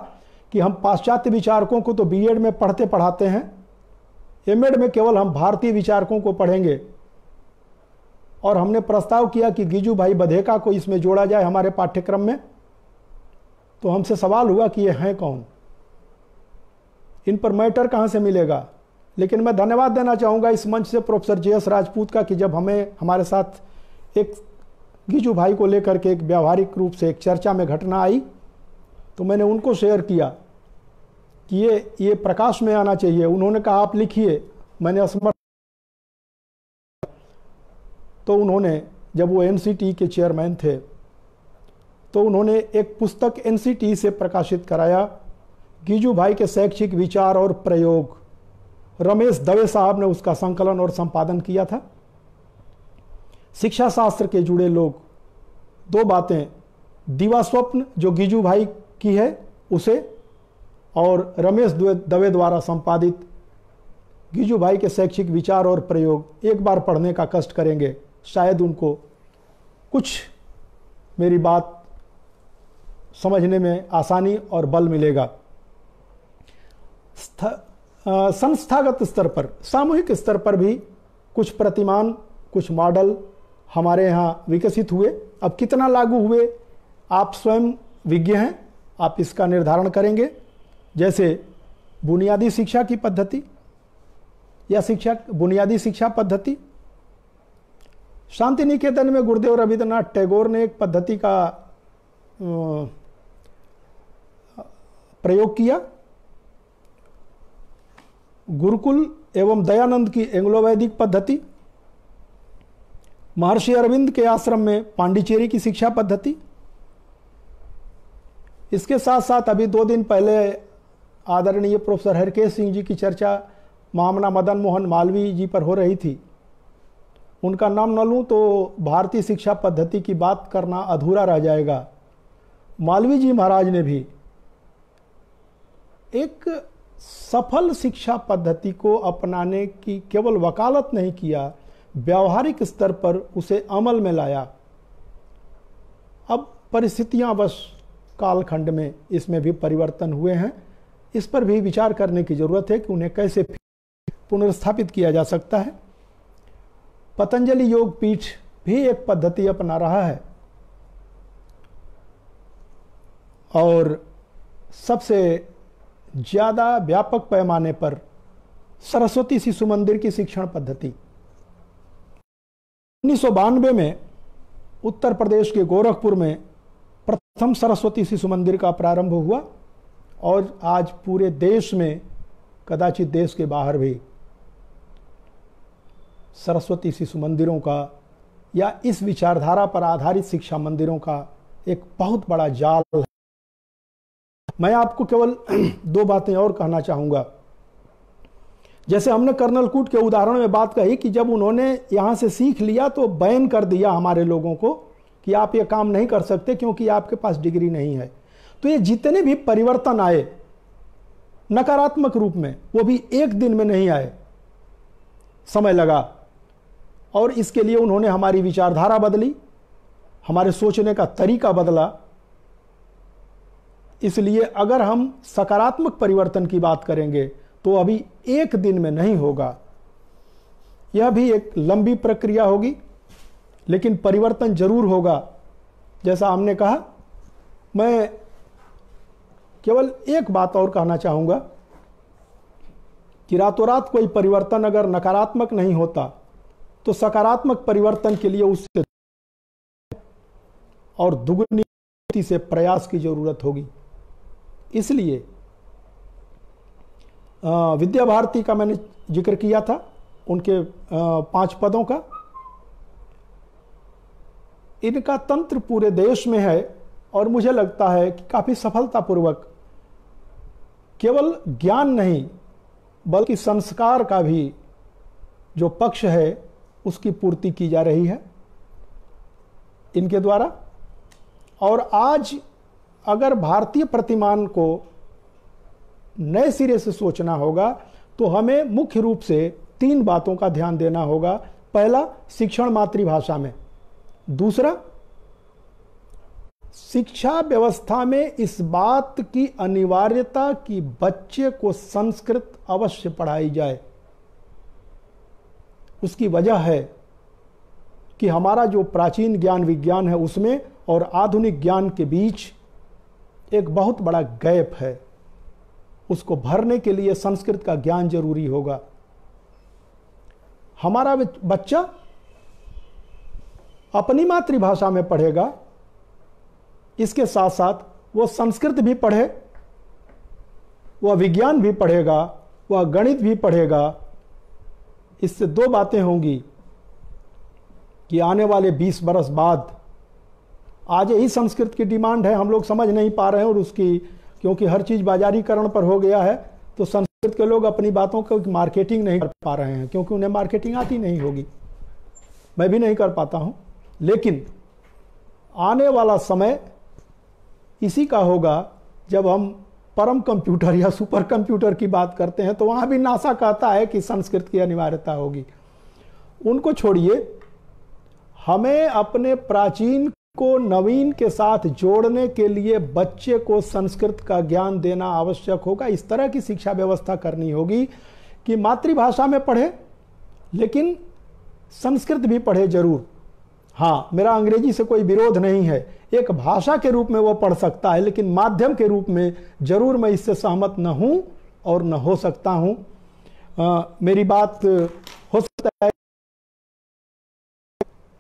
कि हम पाश्चात्य विचारकों को तो बीएड में पढ़ते पढ़ाते हैं एमएड में केवल हम भारतीय विचारकों को पढ़ेंगे और हमने प्रस्ताव किया कि गिजू भाई बधेका को इसमें जोड़ा जाए हमारे पाठ्यक्रम में तो हमसे सवाल हुआ कि ये हैं कौन इन पर मैटर कहाँ से मिलेगा लेकिन मैं धन्यवाद देना चाहूँगा इस मंच से प्रोफेसर जे एस राजपूत का कि जब हमें हमारे साथ एक गिजू भाई को लेकर के एक व्यावहारिक रूप से एक चर्चा में घटना आई तो मैंने उनको शेयर किया कि ये ये प्रकाश में आना चाहिए उन्होंने कहा आप लिखिए मैंने असमर्थ तो उन्होंने जब वो एनसीटी के चेयरमैन थे तो उन्होंने एक पुस्तक एनसीटी से प्रकाशित कराया गिजू भाई के शैक्षिक विचार और प्रयोग रमेश दवे साहब ने उसका संकलन और संपादन किया था शिक्षा शास्त्र के जुड़े लोग दो बातें दीवा स्वप्न जो गिजू भाई की है उसे और रमेश दवे द्वारा संपादित गिजू भाई के शैक्षिक विचार और प्रयोग एक बार पढ़ने का कष्ट करेंगे शायद उनको कुछ मेरी बात समझने में आसानी और बल मिलेगा संस्थागत स्तर पर सामूहिक स्तर पर भी कुछ प्रतिमान कुछ मॉडल हमारे यहाँ विकसित हुए अब कितना लागू हुए आप स्वयं विज्ञ हैं आप इसका निर्धारण करेंगे जैसे बुनियादी शिक्षा की पद्धति या शिक्षा बुनियादी शिक्षा पद्धति शांति निकेतन में गुरुदेव रविंद्रनाथ टैगोर ने एक पद्धति का प्रयोग किया गुरुकुल एवं दयानंद की एंग्लो वैदिक पद्धति महर्षि अरविंद के आश्रम में पांडिचेरी की शिक्षा पद्धति इसके साथ साथ अभी दो दिन पहले आदरणीय प्रोफेसर हरकेश सिंह जी की चर्चा मामना मदन मोहन मालवीय जी पर हो रही थी उनका नाम न लूँ तो भारतीय शिक्षा पद्धति की बात करना अधूरा रह जाएगा मालवी जी महाराज ने भी एक सफल शिक्षा पद्धति को अपनाने की केवल वकालत नहीं किया व्यावहारिक स्तर पर उसे अमल में लाया अब परिस्थितियां बस कालखंड में इसमें भी परिवर्तन हुए हैं इस पर भी विचार करने की जरूरत है कि उन्हें कैसे पुनर्स्थापित किया जा सकता है पतंजलि योग पीठ भी एक पद्धति अपना रहा है और सबसे ज़्यादा व्यापक पैमाने पर सरस्वती शिशु मंदिर की शिक्षण पद्धति उन्नीस में उत्तर प्रदेश के गोरखपुर में प्रथम सरस्वती शिशु मंदिर का प्रारंभ हुआ और आज पूरे देश में कदाचित देश के बाहर भी सरस्वती शिशु मंदिरों का या इस विचारधारा पर आधारित शिक्षा मंदिरों का एक बहुत बड़ा जाल है मैं आपको केवल [clears throat] दो बातें और कहना चाहूँगा जैसे हमने कर्नल कूट के उदाहरण में बात कही कि जब उन्होंने यहाँ से सीख लिया तो बैन कर दिया हमारे लोगों को कि आप ये काम नहीं कर सकते क्योंकि आपके पास डिग्री नहीं है तो ये जितने भी परिवर्तन आए नकारात्मक रूप में वो भी एक दिन में नहीं आए समय लगा और इसके लिए उन्होंने हमारी विचारधारा बदली हमारे सोचने का तरीका बदला इसलिए अगर हम सकारात्मक परिवर्तन की बात करेंगे तो अभी एक दिन में नहीं होगा यह भी एक लंबी प्रक्रिया होगी लेकिन परिवर्तन जरूर होगा जैसा हमने कहा मैं केवल एक बात और कहना चाहूँगा कि रातों रात कोई परिवर्तन अगर नकारात्मक नहीं होता तो सकारात्मक परिवर्तन के लिए उससे और दुगुनी से प्रयास की जरूरत होगी इसलिए विद्या भारती का मैंने जिक्र किया था उनके पांच पदों का इनका तंत्र पूरे देश में है और मुझे लगता है कि काफ़ी सफलतापूर्वक केवल ज्ञान नहीं बल्कि संस्कार का भी जो पक्ष है उसकी पूर्ति की जा रही है इनके द्वारा और आज अगर भारतीय प्रतिमान को नए सिरे से सोचना होगा तो हमें मुख्य रूप से तीन बातों का ध्यान देना होगा पहला शिक्षण मातृभाषा में दूसरा शिक्षा व्यवस्था में इस बात की अनिवार्यता कि बच्चे को संस्कृत अवश्य पढ़ाई जाए उसकी वजह है कि हमारा जो प्राचीन ज्ञान विज्ञान है उसमें और आधुनिक ज्ञान के बीच एक बहुत बड़ा गैप है उसको भरने के लिए संस्कृत का ज्ञान जरूरी होगा हमारा बच्चा अपनी मातृभाषा में पढ़ेगा इसके साथ साथ वो संस्कृत भी पढ़े वह विज्ञान भी पढ़ेगा वह गणित भी पढ़ेगा इससे दो बातें होंगी कि आने वाले 20 बरस बाद आज यही संस्कृत की डिमांड है हम लोग समझ नहीं पा रहे हैं और उसकी क्योंकि हर चीज़ बाजारीकरण पर हो गया है तो संस्कृत के लोग अपनी बातों को मार्केटिंग नहीं कर पा रहे हैं क्योंकि उन्हें मार्केटिंग आती नहीं होगी मैं भी नहीं कर पाता हूँ लेकिन आने वाला समय इसी का होगा जब हम परम कंप्यूटर या सुपर कंप्यूटर की बात करते हैं तो वहाँ भी नासा कहता है कि संस्कृत की अनिवार्यता होगी उनको छोड़िए हमें अपने प्राचीन को नवीन के साथ जोड़ने के लिए बच्चे को संस्कृत का ज्ञान देना आवश्यक होगा इस तरह की शिक्षा व्यवस्था करनी होगी कि मातृभाषा में पढ़े लेकिन संस्कृत भी पढ़े जरूर हाँ मेरा अंग्रेजी से कोई विरोध नहीं है एक भाषा के रूप में वो पढ़ सकता है लेकिन माध्यम के रूप में जरूर मैं इससे सहमत न हूँ और न हो सकता हूँ मेरी बात हो सकता है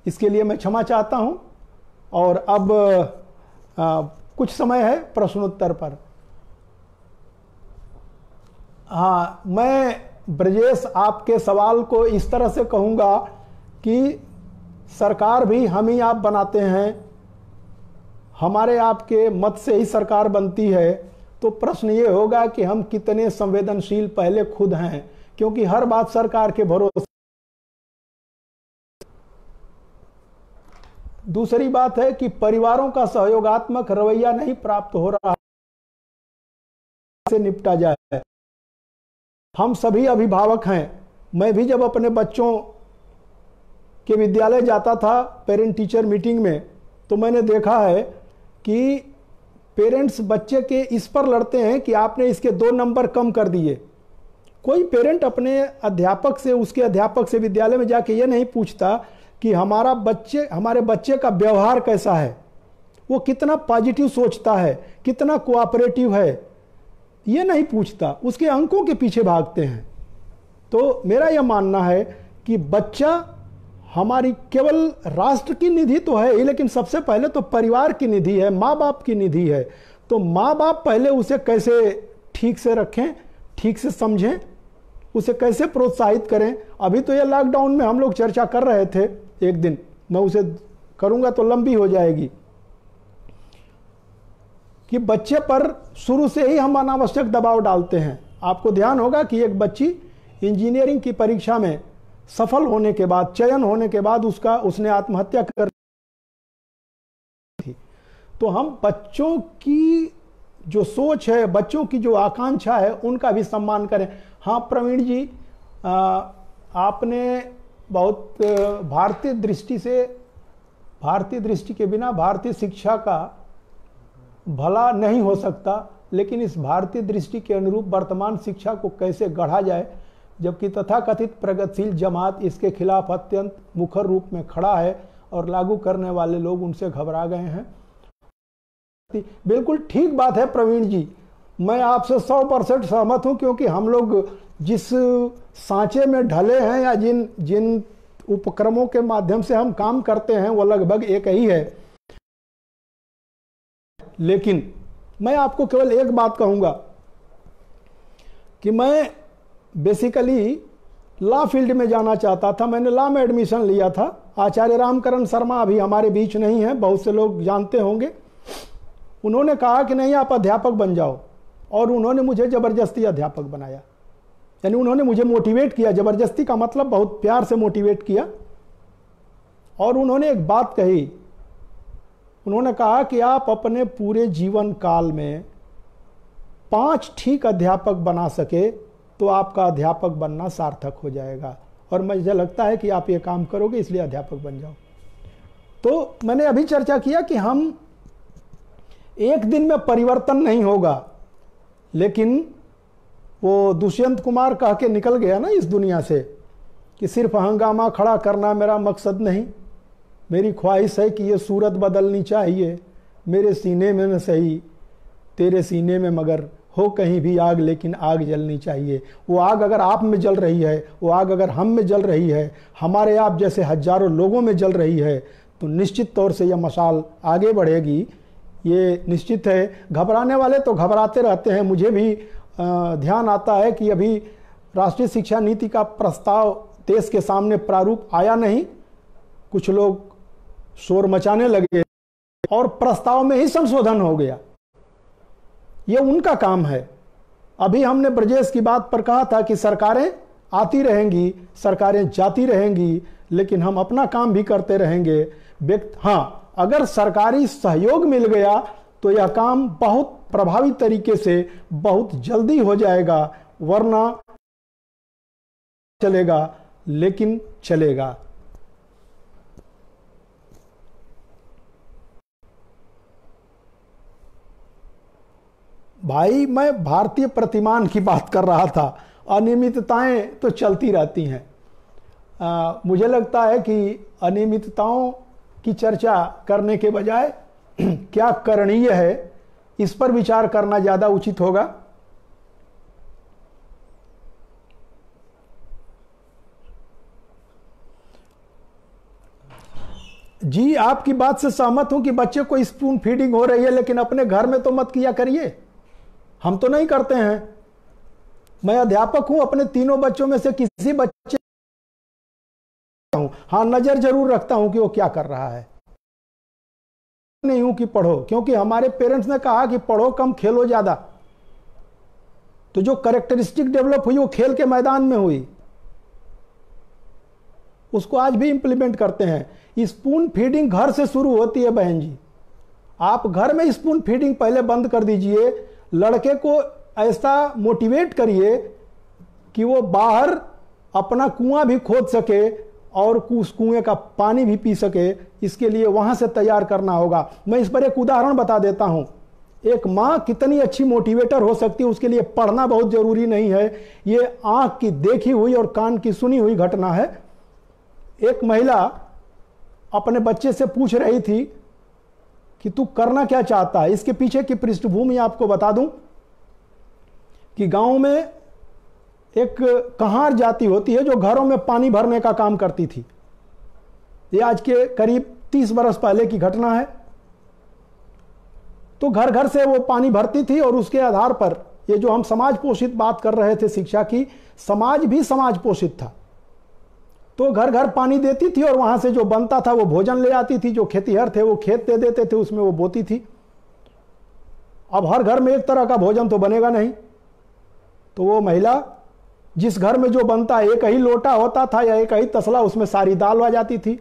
इसके लिए मैं क्षमा चाहता हूँ और अब आ, कुछ समय है प्रश्नोत्तर पर हाँ मैं ब्रजेश आपके सवाल को इस तरह से कहूँगा कि सरकार भी हम ही आप बनाते हैं हमारे आपके मत से ही सरकार बनती है तो प्रश्न ये होगा कि हम कितने संवेदनशील पहले खुद हैं क्योंकि हर बात सरकार के भरोसे दूसरी बात है कि परिवारों का सहयोगात्मक रवैया नहीं प्राप्त हो रहा से निपटा जाए हम सभी अभिभावक हैं मैं भी जब अपने बच्चों के विद्यालय जाता था पेरेंट टीचर मीटिंग में तो मैंने देखा है कि पेरेंट्स बच्चे के इस पर लड़ते हैं कि आपने इसके दो नंबर कम कर दिए कोई पेरेंट अपने अध्यापक से उसके अध्यापक से विद्यालय में जाके ये नहीं पूछता कि हमारा बच्चे हमारे बच्चे का व्यवहार कैसा है वो कितना पॉजिटिव सोचता है कितना कोऑपरेटिव है ये नहीं पूछता उसके अंकों के पीछे भागते हैं तो मेरा यह मानना है कि बच्चा हमारी केवल राष्ट्र की निधि तो है ही लेकिन सबसे पहले तो परिवार की निधि है माँ बाप की निधि है तो माँ बाप पहले उसे कैसे ठीक से रखें ठीक से समझें उसे कैसे प्रोत्साहित करें अभी तो यह लॉकडाउन में हम लोग चर्चा कर रहे थे एक दिन मैं उसे करूंगा तो लंबी हो जाएगी कि बच्चे पर शुरू से ही हम अनावश्यक दबाव डालते हैं आपको ध्यान होगा कि एक बच्ची इंजीनियरिंग की परीक्षा में सफल होने के बाद चयन होने के बाद उसका उसने आत्महत्या कर तो हम बच्चों की जो सोच है बच्चों की जो आकांक्षा है उनका भी सम्मान करें हाँ प्रवीण जी आ, आपने बहुत भारतीय दृष्टि से भारतीय दृष्टि के बिना भारतीय शिक्षा का भला नहीं हो सकता लेकिन इस भारतीय दृष्टि के अनुरूप वर्तमान शिक्षा को कैसे गढ़ा जाए जबकि तथाकथित प्रगतिशील जमात इसके खिलाफ अत्यंत मुखर रूप में खड़ा है और लागू करने वाले लोग उनसे घबरा गए हैं बिल्कुल ठीक बात है प्रवीण जी मैं आपसे सौ परसेंट सहमत हूँ क्योंकि हम लोग जिस सांचे में ढले हैं या जिन जिन उपक्रमों के माध्यम से हम काम करते हैं वो लगभग एक ही है लेकिन मैं आपको केवल एक बात कहूँगा कि मैं बेसिकली लॉ फील्ड में जाना चाहता था मैंने लॉ में एडमिशन लिया था आचार्य रामकरण शर्मा अभी हमारे बीच नहीं है बहुत से लोग जानते होंगे उन्होंने कहा कि नहीं आप अध्यापक बन जाओ और उन्होंने मुझे ज़बरदस्ती अध्यापक बनाया यानी उन्होंने मुझे मोटिवेट किया ज़बरदस्ती का मतलब बहुत प्यार से मोटिवेट किया और उन्होंने एक बात कही उन्होंने कहा कि आप अपने पूरे जीवन काल में पांच ठीक अध्यापक बना सके तो आपका अध्यापक बनना सार्थक हो जाएगा और मुझे लगता है कि आप ये काम करोगे इसलिए अध्यापक बन जाओ तो मैंने अभी चर्चा किया कि हम एक दिन में परिवर्तन नहीं होगा लेकिन वो दुष्यंत कुमार कह के निकल गया ना इस दुनिया से कि सिर्फ हंगामा खड़ा करना मेरा मकसद नहीं मेरी ख्वाहिश है कि ये सूरत बदलनी चाहिए मेरे सीने में न सही तेरे सीने में मगर हो कहीं भी आग लेकिन आग जलनी चाहिए वो आग अगर आप में जल रही है वो आग अगर हम में जल रही है हमारे आप जैसे हजारों लोगों में जल रही है तो निश्चित तौर से यह मशाल आगे बढ़ेगी ये निश्चित है घबराने वाले तो घबराते रहते हैं मुझे भी ध्यान आता है कि अभी राष्ट्रीय शिक्षा नीति का प्रस्ताव देश के सामने प्रारूप आया नहीं कुछ लोग शोर मचाने लगे और प्रस्ताव में ही संशोधन हो गया ये उनका काम है अभी हमने ब्रजेश की बात पर कहा था कि सरकारें आती रहेंगी सरकारें जाती रहेंगी लेकिन हम अपना काम भी करते रहेंगे व्यक्त हाँ अगर सरकारी सहयोग मिल गया तो यह काम बहुत प्रभावी तरीके से बहुत जल्दी हो जाएगा वरना चलेगा लेकिन चलेगा भाई मैं भारतीय प्रतिमान की बात कर रहा था अनियमितताएं तो चलती रहती हैं मुझे लगता है कि अनियमितताओं की चर्चा करने के बजाय [clears throat] क्या करणीय है इस पर विचार करना ज़्यादा उचित होगा जी आपकी बात से सहमत हूं कि बच्चे को स्पून फीडिंग हो रही है लेकिन अपने घर में तो मत किया करिए हम तो नहीं करते हैं मैं अध्यापक हूं अपने तीनों बच्चों में से किसी बच्चे हूं हाँ नजर जरूर रखता हूं कि वो क्या कर रहा है नहीं हूं कि पढ़ो क्योंकि हमारे पेरेंट्स ने कहा कि पढ़ो कम खेलो ज्यादा तो जो करेक्टरिस्टिक डेवलप हुई वो खेल के मैदान में हुई उसको आज भी इंप्लीमेंट करते हैं स्पून फीडिंग घर से शुरू होती है बहन जी आप घर में स्पून फीडिंग पहले बंद कर दीजिए लड़के को ऐसा मोटिवेट करिए कि वो बाहर अपना कुआं भी खोद सके और उस कुएं का पानी भी पी सके इसके लिए वहां से तैयार करना होगा मैं इस पर एक उदाहरण बता देता हूँ एक माँ कितनी अच्छी मोटिवेटर हो सकती है उसके लिए पढ़ना बहुत ज़रूरी नहीं है ये आँख की देखी हुई और कान की सुनी हुई घटना है एक महिला अपने बच्चे से पूछ रही थी कि तू करना क्या चाहता है इसके पीछे की पृष्ठभूमि आपको बता दूं कि गांव में एक कहार जाति होती है जो घरों में पानी भरने का काम करती थी ये आज के करीब तीस बरस पहले की घटना है तो घर घर से वो पानी भरती थी और उसके आधार पर ये जो हम समाज पोषित बात कर रहे थे शिक्षा की समाज भी समाज पोषित था तो घर घर पानी देती थी और वहाँ से जो बनता था वो भोजन ले आती थी जो खेतीहर थे वो खेत दे देते थे उसमें वो बोती थी अब हर घर में एक तरह का भोजन तो बनेगा नहीं तो वो महिला जिस घर में जो बनता है एक ही लोटा होता था या एक ही तसला उसमें सारी दाल आ जाती थी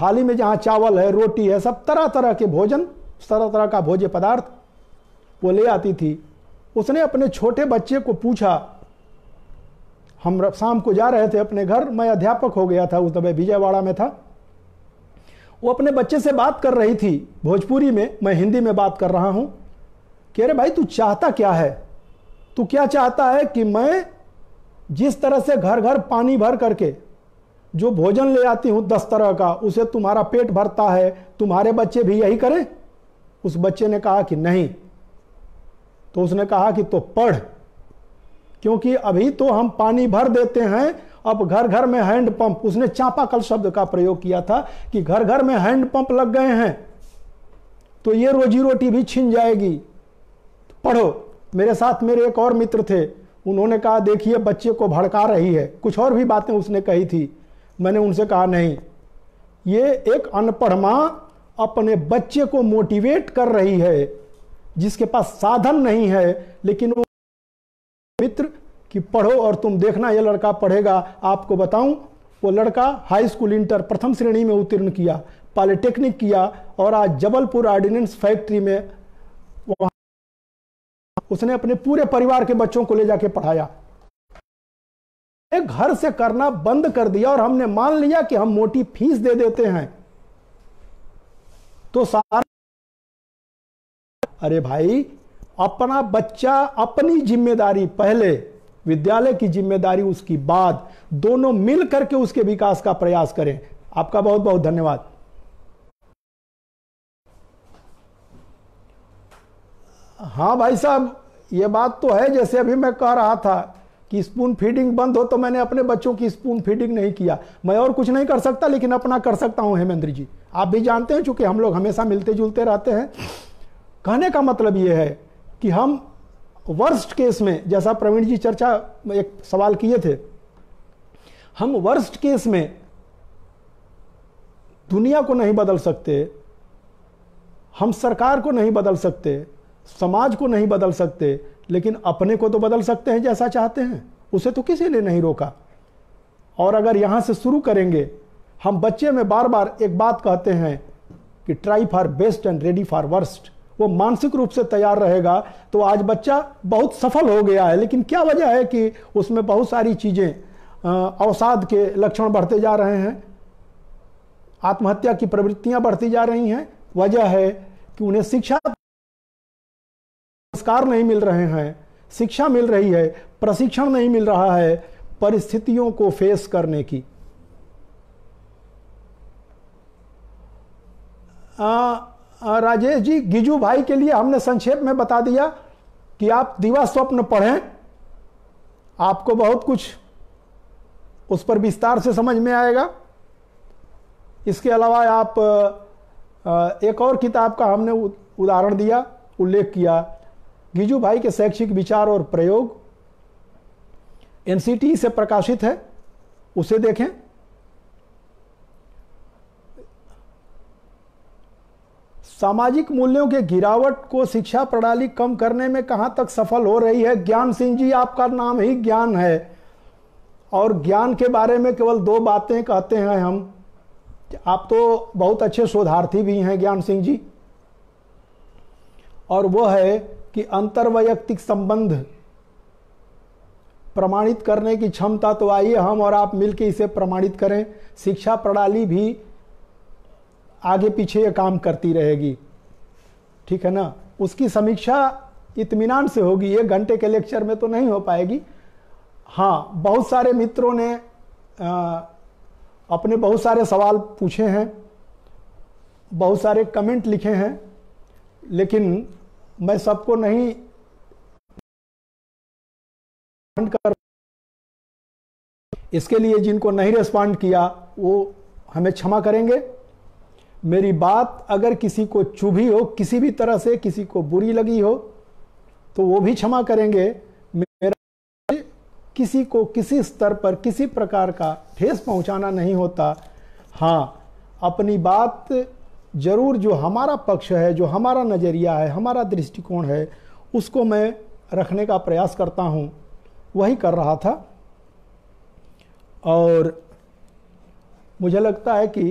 थाली में जहाँ चावल है रोटी है सब तरह तरह के भोजन तरह तरह का भोज्य पदार्थ वो ले आती थी उसने अपने छोटे बच्चे को पूछा हम शाम को जा रहे थे अपने घर मैं अध्यापक हो गया था उस दफे विजयवाड़ा में था वो अपने बच्चे से बात कर रही थी भोजपुरी में मैं हिंदी में बात कर रहा हूँ कह रहे भाई तू चाहता क्या है तू क्या चाहता है कि मैं जिस तरह से घर घर पानी भर करके जो भोजन ले आती हूँ दस तरह का उसे तुम्हारा पेट भरता है तुम्हारे बच्चे भी यही करें उस बच्चे ने कहा कि नहीं तो उसने कहा कि तो पढ़ क्योंकि अभी तो हम पानी भर देते हैं अब घर घर में हैंड पंप उसने चापाकल शब्द का प्रयोग किया था कि घर घर में हैंड पंप लग गए हैं तो ये रोजी रोटी भी छिन जाएगी पढ़ो मेरे साथ मेरे एक और मित्र थे उन्होंने कहा देखिए बच्चे को भड़का रही है कुछ और भी बातें उसने कही थी मैंने उनसे कहा नहीं ये एक अनपढ़ माँ अपने बच्चे को मोटिवेट कर रही है जिसके पास साधन नहीं है लेकिन वो मित्र कि पढ़ो और तुम देखना यह लड़का पढ़ेगा आपको बताऊं वो लड़का हाई स्कूल इंटर प्रथम श्रेणी में उत्तीर्ण किया पॉलिटेक्निक किया और आज जबलपुर आर्डिनेंस फैक्ट्री में उसने अपने पूरे परिवार के बच्चों को ले जाके पढ़ाया घर से करना बंद कर दिया और हमने मान लिया कि हम मोटी फीस दे देते हैं तो सारा अरे भाई अपना बच्चा अपनी जिम्मेदारी पहले विद्यालय की जिम्मेदारी उसकी बाद दोनों मिल करके उसके विकास का प्रयास करें आपका बहुत बहुत धन्यवाद हाँ भाई साहब ये बात तो है जैसे अभी मैं कह रहा था कि स्पून फीडिंग बंद हो तो मैंने अपने बच्चों की स्पून फीडिंग नहीं किया मैं और कुछ नहीं कर सकता लेकिन अपना कर सकता हूं हेमेंद्र जी आप भी जानते हैं चूंकि हम लोग हमेशा मिलते जुलते रहते हैं कहने का मतलब ये है कि हम वर्स्ट केस में जैसा प्रवीण जी चर्चा एक सवाल किए थे हम वर्स्ट केस में दुनिया को नहीं बदल सकते हम सरकार को नहीं बदल सकते समाज को नहीं बदल सकते लेकिन अपने को तो बदल सकते हैं जैसा चाहते हैं उसे तो किसी ने नहीं रोका और अगर यहाँ से शुरू करेंगे हम बच्चे में बार बार एक बात कहते हैं कि try for best and ready for worst वो मानसिक रूप से तैयार रहेगा तो आज बच्चा बहुत सफल हो गया है लेकिन क्या वजह है कि उसमें बहुत सारी चीज़ें अवसाद के लक्षण बढ़ते जा रहे हैं आत्महत्या की प्रवृत्तियां बढ़ती जा रही हैं वजह है कि उन्हें शिक्षा संस्कार नहीं मिल रहे हैं शिक्षा मिल रही है प्रशिक्षण नहीं मिल रहा है परिस्थितियों को फेस करने की राजेश जी गिजू भाई के लिए हमने संक्षेप में बता दिया कि आप दिवा स्वप्न पढ़ें आपको बहुत कुछ उस पर विस्तार से समझ में आएगा इसके अलावा आप एक और किताब का हमने उदाहरण दिया उल्लेख किया गिजू भाई के शैक्षिक विचार और प्रयोग एनसीटी से प्रकाशित है उसे देखें सामाजिक मूल्यों के गिरावट को शिक्षा प्रणाली कम करने में कहां तक सफल हो रही है ज्ञान सिंह जी आपका नाम ही ज्ञान है और ज्ञान के बारे में केवल दो बातें कहते हैं हम आप तो बहुत अच्छे शोधार्थी भी हैं ज्ञान सिंह जी और वो है कि अंतर्वैयक्तिक संबंध प्रमाणित करने की क्षमता तो आइए हम और आप मिलकर इसे प्रमाणित करें शिक्षा प्रणाली भी आगे पीछे ये काम करती रहेगी ठीक है ना उसकी समीक्षा इतमान से होगी एक घंटे के लेक्चर में तो नहीं हो पाएगी हाँ बहुत सारे मित्रों ने आ, अपने बहुत सारे सवाल पूछे हैं बहुत सारे कमेंट लिखे हैं लेकिन मैं सबको नहीं कर इसके लिए जिनको नहीं रिस्पॉन्ड किया वो हमें क्षमा करेंगे मेरी बात अगर किसी को चुभी हो किसी भी तरह से किसी को बुरी लगी हो तो वो भी क्षमा करेंगे मेरा किसी को किसी स्तर पर किसी प्रकार का ठेस पहुंचाना नहीं होता हाँ अपनी बात ज़रूर जो हमारा पक्ष है जो हमारा नज़रिया है हमारा दृष्टिकोण है उसको मैं रखने का प्रयास करता हूँ वही कर रहा था और मुझे लगता है कि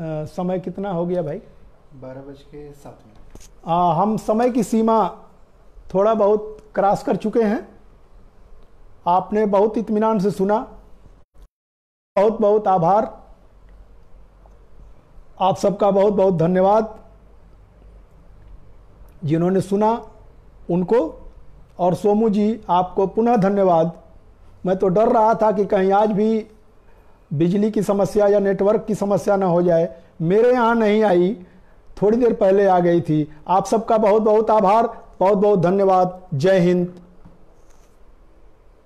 आ, समय कितना हो गया भाई बारह बज के सात मिनट हम समय की सीमा थोड़ा बहुत क्रॉस कर चुके हैं आपने बहुत इत्मीनान से सुना बहुत बहुत आभार आप सबका बहुत बहुत धन्यवाद जिन्होंने सुना उनको और सोमू जी आपको पुनः धन्यवाद मैं तो डर रहा था कि कहीं आज भी बिजली की समस्या या नेटवर्क की समस्या ना हो जाए मेरे यहाँ नहीं आई थोड़ी देर पहले आ गई थी आप सबका बहुत बहुत आभार बहुत बहुत धन्यवाद जय हिंद